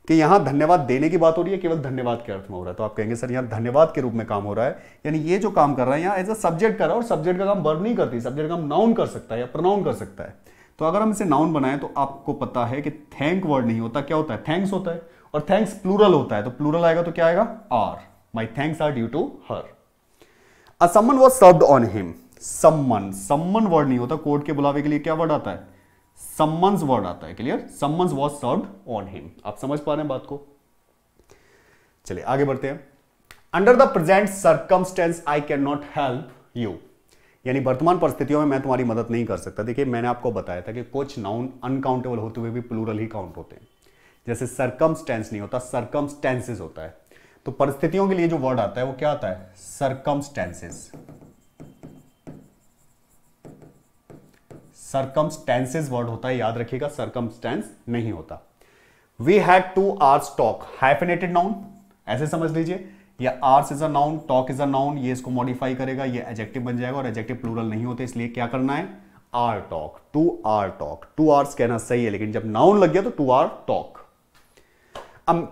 कि यहां धन्यवाद देने की बात हो रही है केवल धन्यवाद के अर्थ में हो रहा है तो आप कहेंगे सर यहां धन्यवाद के रूप में काम हो रहा है यानी ये जो काम कर रहा है यहां एज अ सब्जेक्ट कर रहा है और सब्जेक्ट का काम वर्ब नहीं करती सब्जेक्ट का काम नाउन कर सकता है या प्रोनाउन कर सकता है तो अगर हम इसे नाउन बनाएं तो आपको पता है कि थैंक वर्ड नहीं होता क्या होता है थैंक्स होता है और थैंक्स प्लूरल होता है तो प्लूरल आएगा तो क्या आएगा are my thanks are due to her a summon was served on him summon summon word नहीं होता कोर्ट के बुलावे के लिए क्या वर्ड आता है सम्मन्स वर्ड आता है clear summons was serve on him आप समझ पा रहे हैं बात को चलिए आगे बढ़ते हैं under the present circumstances I can not help you यानी वर्तमान परिस्थितियों में मैं तुम्हारी मदद नहीं कर सकता देखिए मैंने आपको बताया था कि कुछ नाउन अनकाउंटेबल होते हुए भी प्लूरल ही काउंट होते हैं जैसे सर्कमस्टेंस नहीं होता सर्कमस्टेंसेस होता है तो परिस्थितियों के लिए जो वर्ड आता है वो क्या आता है सर्कमस्टेंसेस सरकमस्टेंसेज वर्ड होता है याद रखिएगा सरकमस्टेंस नहीं होता we had two hours talk hyphenated noun ऐसे समझ लीजिए या hours is a noun talk is a noun ये इसको मॉडिफाई करेगा ये एजेक्टिव बन जाएगा और एजेक्टिव प्लूरल नहीं होते इसलिए क्या करना है hour talk two hour talk two hours कहना सही है लेकिन जब नाउन लग गया तो two hour talk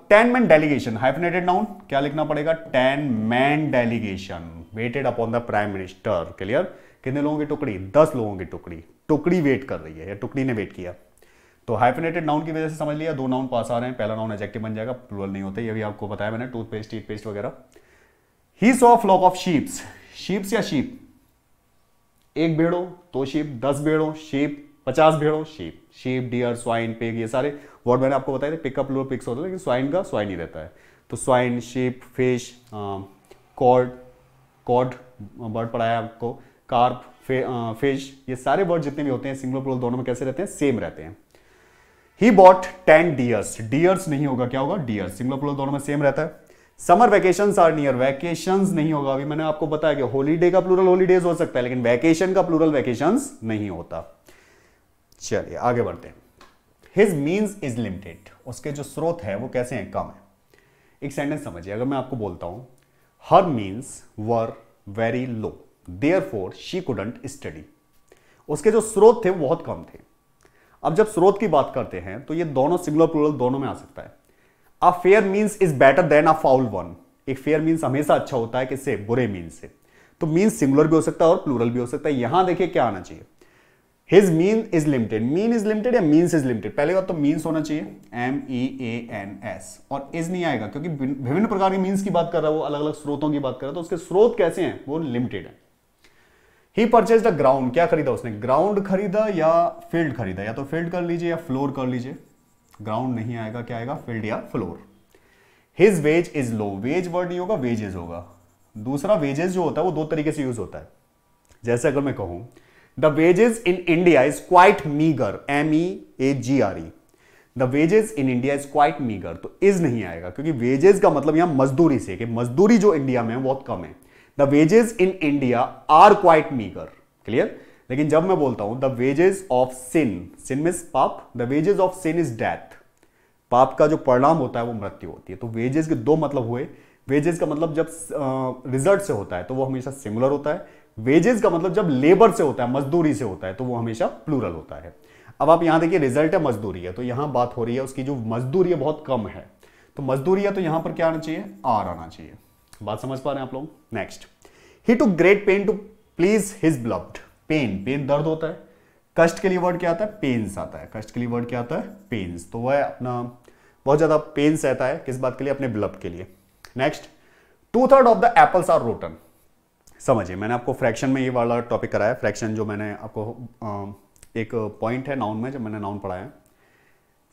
ten man delegation hyphenated noun क्या लिखना पड़ेगा ten man delegation waited upon the prime minister clear कितने लोगों की टुकड़ी दस लोगों की टुकड़ी टुकड़ी वेट कर रही है या टुकड़ी ने वेट किया तो हाइपनेटेड नाउन की वजह से समझ लिया दो नाउन पास आ रहे हैं पहला नाउन एजेक्टिव बन जाएगा प्लूरल नहीं होते ये भी आपको बताया मैंने टूथपेस्ट टूथपेस्ट वगैरह he saw flock of sheeps sheeps या शीप एक भेड़ो दो शीप दस भेड़ो शीप पचास भेड़ो sheep sheep deer swine pig ये सारे वर्ड मैंने आपको बताया थे पिकअप लोअर पिक्स होते हैं लेकिन स्वाइन का स्वाइन ही रहता है तो swine sheep fish cod cod bird पढ़ाया आपको कार्प फे, आ, फिश ये सारे वर्ड जितने भी होते हैं सिंगुलर प्लोल दोनों में कैसे रहते हैं सेम रहते हैं he bought ten deers deers नहीं होगा क्या होगा डियर्स सिंगुलर प्लोल दोनों में सेम रहता है summer vacation are near vacation नहीं होगा अभी मैंने आपको बताया कि होलीडे का प्लूरल होलीडेज हो सकता है लेकिन वैकेशन का प्लूरल वैकेशन नहीं होता चलिए आगे बढ़ते हैं हिज मीन्स इज लिमिटेड उसके जो स्रोत है वो कैसे हैं कम है एक सेंटेंस समझिए अगर मैं आपको बोलता हूं her means were very low therefore she couldn't study उसके जो स्रोत थे वो बहुत कम थे अब जब स्रोत की बात करते हैं तो ये दोनों सिंगुलर प्लूरल दोनों में आ सकता है a fair means is better than a foul one एक फेयर मीन्स हमेशा अच्छा होता है किससे बुरे मीन्स से तो मीन्स सिंगुलर भी हो सकता है और प्लूरल भी हो सकता है यहां देखिए क्या आना चाहिए his mean is limited mean is limited या मीन्स इज लिमिटेड पहले बात तो मीन्स होना चाहिए M E A N S और इज नहीं आएगा क्योंकि विभिन्न प्रकार के मीन्स की बात कर रहा है वो अलग अलग स्रोतों की बात कर रहा है तो उसके स्रोत कैसे हैं वो लिमिटेड है ही परचेज द ग्राउंड क्या खरीदा उसने ग्राउंड खरीदा या फील्ड खरीदा या तो फील्ड कर लीजिए या फ्लोर कर लीजिए ग्राउंड नहीं आएगा क्या आएगा फील्ड या floor his wage is low wage word नहीं होगा वेजेज होगा दूसरा वेजेस जो होता है वो दो तरीके से यूज होता है जैसे अगर मैं कहूं the wages in India is quite meagre M E A G R E the wages in India is quite meagre तो इज नहीं आएगा क्योंकि वेजेस का मतलब यहां मजदूरी से कि मजदूरी जो इंडिया में है बहुत कम है the wages in India are quite meagre clear लेकिन जब मैं बोलता हूं the wages of sin sin miss पाप the wages of sin is death पाप का जो परिणाम होता है वो मृत्यु होती है तो वेजेस के दो मतलब हुए वेजेस का मतलब जब रिजल्ट से होता है तो वो हमेशा सिंगुलर होता है वेजेस का मतलब जब लेबर से होता है मजदूरी से होता है तो वो हमेशा प्लूरल होता है अब आप यहां देखिए रिजल्ट है मजदूरी है तो यहां बात हो रही है उसकी जो मजदूरी है बहुत कम है तो मजदूरी है तो यहां पर क्या आना चाहिए आर आना चाहिए बात समझ पा रहे हैं आप लोग next he took great pain to please his beloved pain pain दर्द होता है कष्ट के लिए वर्ड क्या आता है पेन्स आता है कष्ट के लिए वर्ड क्या आता है पेन्स तो वह अपना बहुत ज्यादा पेन्स रहता है किस बात के लिए अपने ब्लब के लिए next two third of the apples are rotten समझिए मैंने आपको फ्रैक्शन में ये वाला टॉपिक कराया फ्रैक्शन जो मैंने आपको एक पॉइंट है नाउन में जब मैंने नाउन पढ़ाया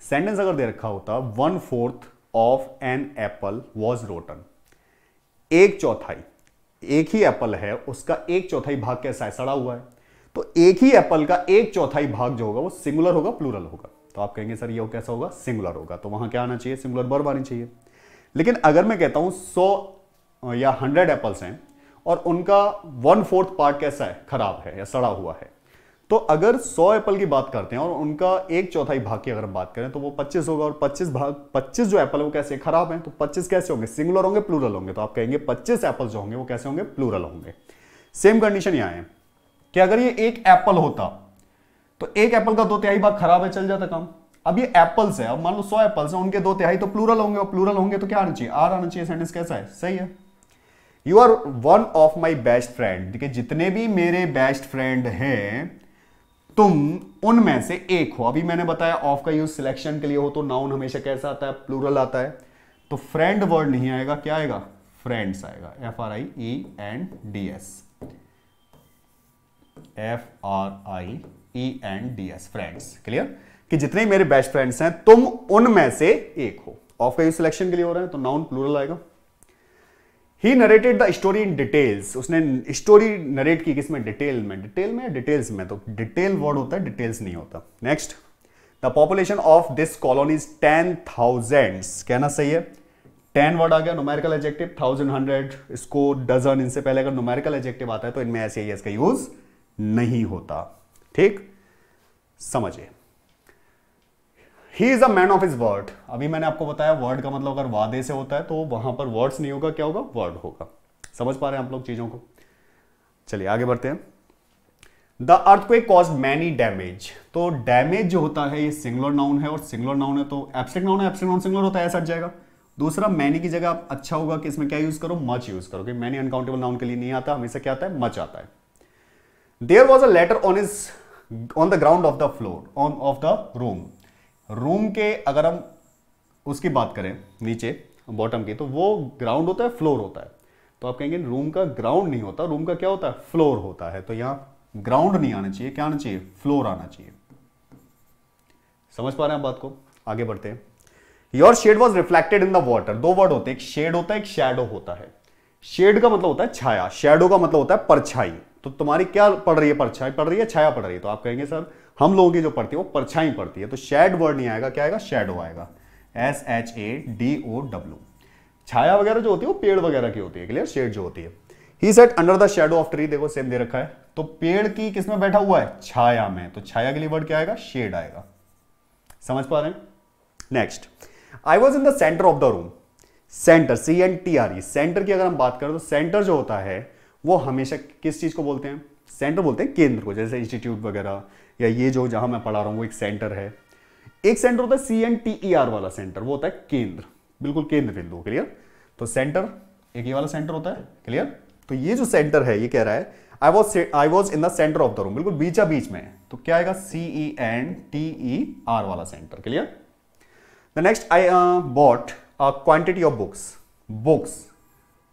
सेंटेंस अगर दे रखा होता one fourth of an apple was rotten एक चौथाई एक ही एप्पल है उसका एक चौथाई भाग कैसा है सड़ा हुआ है तो एक ही एप्पल का एक चौथाई भाग जो होगा वो सिंगुलर होगा प्लूरल होगा तो आप कहेंगे सर ये कैसा होगा सिंगुलर होगा तो वहां क्या आना चाहिए सिंगुलर बर्ब आनी चाहिए लेकिन अगर मैं कहता हूं सौ या हंड्रेड एप्पल्स हैं और उनका वन फोर्थ पार्ट कैसा है खराब है या सड़ा हुआ है तो अगर 100 एप्पल की बात करते हैं और उनका एक चौथाई भाग की अगर हम बात करें तो वो 25 होगा और 25 भाग 25 जो एप्पल वो कैसे खराब हैं तो 25 कैसे होंगे सिंगुलर होंगे प्लूरल होंगे तो आप कहेंगे 25 एप्पल जो होंगे वो कैसे होंगे प्लूरल होंगे सेम कंडीशन यहां है कि अगर ये एक एप्पल होता तो एक एप्पल का दो तिहाई भाग खराब है चल जाता काम अब ये एप्पल्स है अब मान लो सौ एप्पल्स है उनके दो तिहाई तो प्लूरल होंगे और प्लूरल होंगे तो क्या आना चाहिए आर आना चाहिए सेंटेंस कैसा है सही है you are one of my best friend देखिए जितने भी मेरे बेस्ट फ्रेंड हैं तुम उनमें से एक हो अभी मैंने बताया ऑफ का यूज सिलेक्शन के लिए हो तो नाउन हमेशा कैसा आता है प्लूरल आता है तो फ्रेंड वर्ड नहीं आएगा क्या आएगा फ्रेंड्स आएगा F R I E N D S F R I E N D S friends clear कि जितने मेरे बेस्ट फ्रेंड्स हैं तुम उनमें से एक हो ऑफ का यूज सिलेक्शन के लिए हो रहे हैं तो नाउन प्लूरल आएगा he narrated the story in details उसने स्टोरी नरेट की किसमें डिटेल में डिटेल में डिटेल्स में तो डिटेल वर्ड होता है डिटेल्स नहीं होता next the population of this colonies ten thousand कहना सही है टेन वर्ड आ गया नोमेरिकल एजेक्टिव थाउजेंड हंड्रेड इसको डजन इनसे पहले अगर नोमेरिकल एजेक्टिव आता है तो इनमें ऐसे ही इसका यूज नहीं होता ठीक समझिए he is a man of his word अभी मैंने आपको बताया वर्ड का मतलब अगर वादे से होता है तो वहां पर वर्ड्स नहीं होगा क्या होगा वर्ड होगा समझ पा रहे हैं आप लोग चीजों को चलिए आगे बढ़ते हैं द को कॉज मैनी डैमेज तो डैमेज जो होता है ये सिंगुलर नाउन है और सिंगुलर नाउन है तो एब्स्ट्रेक्ट नाउन है नाउन सिंगुलर होता है ऐसा जाएगा दूसरा मैनी की जगह आप अच्छा होगा कि इसमें क्या यूज करो मच यूज करो कि मैनी अनकाउंटेबल नाउन के लिए नहीं आता हमेशा क्या आता है मच आता है there was a letter on is on the ground of the floor on of the room room के अगर हम उसकी बात करें नीचे बॉटम की तो वो ग्राउंड होता है फ्लोर होता है तो आप कहेंगे रूम का ग्राउंड नहीं होता रूम का क्या होता है फ्लोर होता है तो यहां ग्राउंड नहीं आना चाहिए क्या आना चाहिए फ्लोर आना चाहिए समझ पा रहे हैं आप बात को आगे बढ़ते हैं your shade was reflected in the water दो वर्ड होते हैं एक शेड होता है एक शेडो होता है शेड का मतलब होता है छाया शेडो का मतलब होता है परछाई तो तुम्हारी क्या पड़ रही है परछाई पड़ रही है छाया पड़ रही है तो आप कहेंगे सर हम लोगों की जो पड़ती है वो परछाई पड़ती है तो शेड वर्ड नहीं आएगा क्या आएगा शेडो आएगा S H A D O W छाया वगैरह जो होती है वो पेड़ वगैरह की होती है क्लियर शेड जो होती है he sat under the shadow of tree देखो सेम दे रखा है तो पेड़ की किसमें बैठा हुआ है छाया में तो छाया के लिए वर्ड क्या आएगा शेड आएगा समझ पा रहे हैं next I was in the centre of the room centre C N T R E centre की अगर हम बात करें तो सेंटर जो होता है वो हमेशा किस चीज को बोलते हैं सेंटर बोलते हैं केंद्र को जैसे इंस्टीट्यूट वगैरह या ये जो जहां मैं पढ़ा रहा हूं वो एक सेंटर है एक सेंटर होता है C N T E R वाला सेंटर वो होता है केंद्र बिल्कुल केंद्र बिंदु क्लियर तो सेंटर एक ये वाला सेंटर होता है क्लियर तो ये जो सेंटर है ये कह रहा है I was I was in the centre of the room बिल्कुल बीचा बीच में तो क्या आएगा C E N T E R वाला centre clear the next I bought a quantity of books books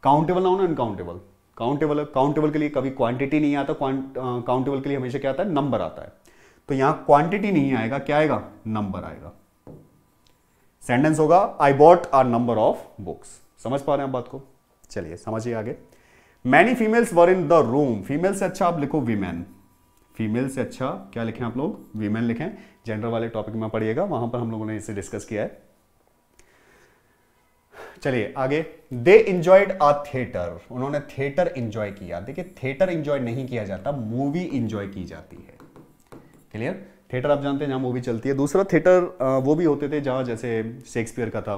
countable ना होना अनकाउंटेबल काउंटेबल काउंटेबल के लिए कभी क्वांटिटी नहीं आता काउंटेबल uh, के लिए हमेशा क्या आता है नंबर आता है तो यहां क्वांटिटी नहीं आएगा क्या आएगा नंबर आएगा सेंटेंस होगा I bought a number of books समझ पा रहे हैं आप बात को चलिए समझिए आगे many females were in the room female से अच्छा आप लिखो विमेन फीमेल से अच्छा क्या लिखें आप लोग विमेन लिखें जेंडर वाले टॉपिक में पढ़िएगा वहां पर हम लोगों ने इसे डिस्कस किया है चलिए आगे दे इंजॉयड अ थिएटर उन्होंने थिएटर इंजॉय किया देखिए थिएटर इंजॉय नहीं किया जाता मूवी इंजॉय की जाती है क्लियर थिएटर आप जानते हैं जहाँ मूवी चलती है दूसरा थिएटर वो भी होते थे जहाँ जैसे शेक्सपियर का था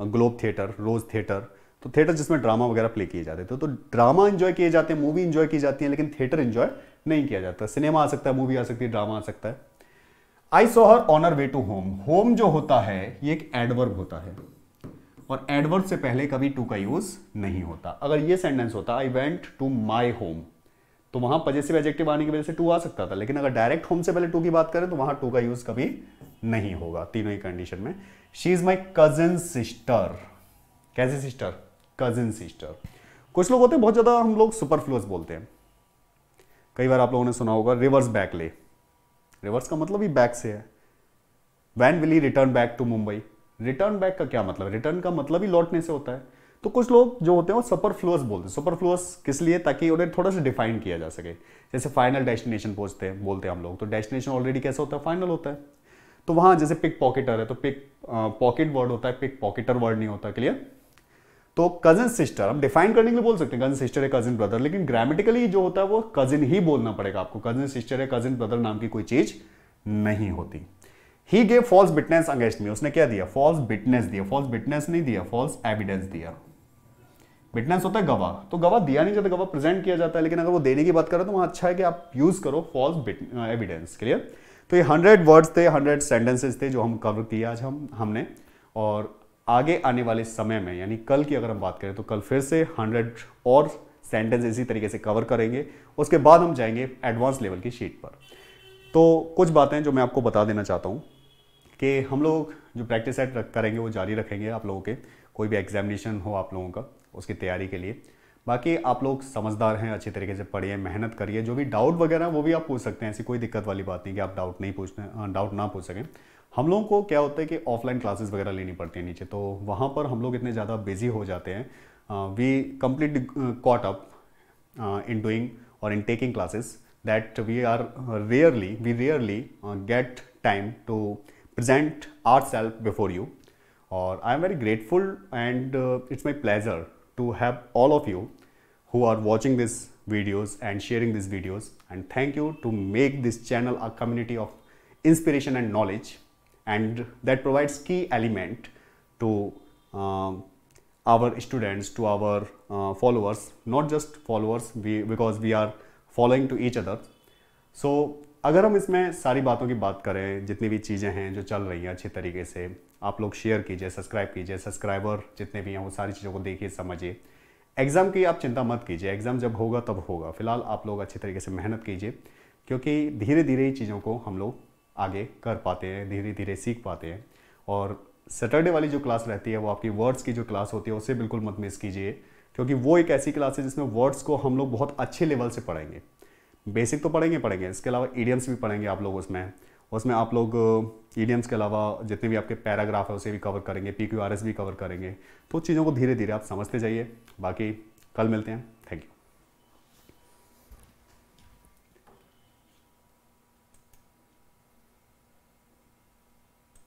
ग्लोब थिएटर रोज थिएटर तो थिएटर जिसमें ड्रामा वगैरह प्ले किए जाते थे तो ड्रामा इन्जॉय किए जाते हैं मूवी इन्जॉय की जाती है लेकिन थिएटर इन्जॉय नहीं किया जाता सिनेमा आ सकता है मूवी आ सकती है ड्रामा आ सकता है I saw her on her way to home home जो होता है ये एक एडवर्ब होता है और एडवर्ब से पहले कभी टू का यूज नहीं होता अगर ये सेंटेंस होता I went to my home तो वहां पजेसिव एजेक्टिव आने की वजह से टू आ सकता था लेकिन अगर डायरेक्ट होम से पहले टू की बात करें तो वहां टू का यूज कभी नहीं होगा तीनों ही कंडीशन में she is my cousin sister कैसे सिस्टर कजन सिस्टर कुछ लोग होते हैं बहुत ज्यादा हम लोग सुपर बोलते हैं कई बार आप लोगों ने सुना होगा रिवर्स बैक ले रिवर्स का मतलब ही बैक से है when will he return back to Mumbai return back का क्या मतलब रिटर्न का मतलब ही लौटने से होता है तो कुछ लोग जो होते हैं वो फ्लोअस बोलते हैं सुपर फ्लोअस किस लिए ताकि उन्हें थोड़ा सा डिफाइन किया जा सके जैसे फाइनल डेस्टिनेशन पहुंचते हैं बोलते हैं हम लोग तो डेस्टिनेशन ऑलरेडी कैसा होता है फाइनल होता है तो वहां जैसे पिक पॉकेटर है तो पिक पॉकेट वर्ड होता है पिक पॉकेटर वर्ड नहीं होता क्लियर तो कजन सिस्टर हम डिफाइन करने के लिए बोल सकते हैं कजन सिस्टर है कजन ब्रदर लेकिन ग्रामेटिकली जो होता है वो कजिन ही बोलना पड़ेगा आपको कजन सिस्टर है कजन ब्रदर नाम की कोई चीज नहीं होती he gave false witness against me उसने क्या दिया फॉल्स बिटनेस दिया फॉल्स बिटनेस नहीं दिया फॉल्स एविडेंस दिया मिडनेंस होता है गवाह तो गवा दिया नहीं जाता गवाह प्रेजेंट किया जाता है लेकिन अगर वो देने की बात करें तो वहाँ अच्छा है कि आप यूज़ करो फॉल्स एविडेंस क्लियर तो ये हंड्रेड वर्ड्स थे हंड्रेड सेंटेंसेज थे जो हम कवर किए आज हम हमने और आगे आने वाले समय में यानी कल की अगर हम बात करें तो कल फिर से हंड्रेड और सेंटेंस इसी तरीके से कवर करेंगे उसके बाद हम जाएंगे एडवांस लेवल की शीट पर तो कुछ बातें जो मैं आपको बता देना चाहता हूँ कि हम लोग जो प्रैक्टिस सेट करेंगे वो जारी रखेंगे आप लोगों के कोई भी एग्जामिनेशन हो आप लोगों का उसकी तैयारी के लिए बाकी आप लोग समझदार हैं अच्छे तरीके से पढ़िए मेहनत करिए जो भी डाउट वगैरह वो भी आप पूछ सकते हैं ऐसी कोई दिक्कत वाली बात नहीं कि आप डाउट नहीं पूछते डाउट ना पूछ सकें हम लोगों को क्या होता है कि ऑफलाइन क्लासेस वगैरह लेनी पड़ती है नीचे तो वहाँ पर हम लोग इतने ज़्यादा बिजी हो जाते हैं we complete caught up in doing और in taking classes that we are rarely we rarely get time to present our self before you और I am very grateful and it's my pleasure to have all of you who are watching these videos and sharing these videos and thank you to make this channel a community of inspiration and knowledge and that provides key element to uh, our students to our uh, followers not just followers we, because we are following to each other so, अगर हम इसमें सारी बातों की बात करें जितनी भी चीज़ें हैं जो चल रही हैं अच्छे तरीके से आप लोग शेयर कीजिए सब्सक्राइब कीजिए सब्सक्राइबर जितने भी हैं वो सारी चीज़ों को देखिए समझिए एग्ज़ाम की आप चिंता मत कीजिए एग्ज़ाम जब होगा तब होगा फिलहाल आप लोग अच्छे तरीके से मेहनत कीजिए क्योंकि धीरे धीरे ही चीज़ों को हम लोग आगे कर पाते हैं धीरे धीरे सीख पाते हैं और सैटरडे वाली जो क्लास रहती है वो आपकी वर्ड्स की जो क्लास होती है उसे बिल्कुल मत मिस कीजिए क्योंकि वो एक ऐसी क्लास है जिसमें वर्ड्स को हम लोग बहुत अच्छे लेवल से पढ़ेंगे बेसिक तो पढ़ेंगे पढ़ेंगे इसके अलावा ईडियम्स भी पढ़ेंगे आप लोग उसमें उसमें आप लोग ईडियम्स के अलावा जितने भी आपके पैराग्राफ है उसे भी कवर करेंगे पी भी कवर करेंगे तो चीज़ों को धीरे धीरे आप समझते जाइए बाकी कल मिलते हैं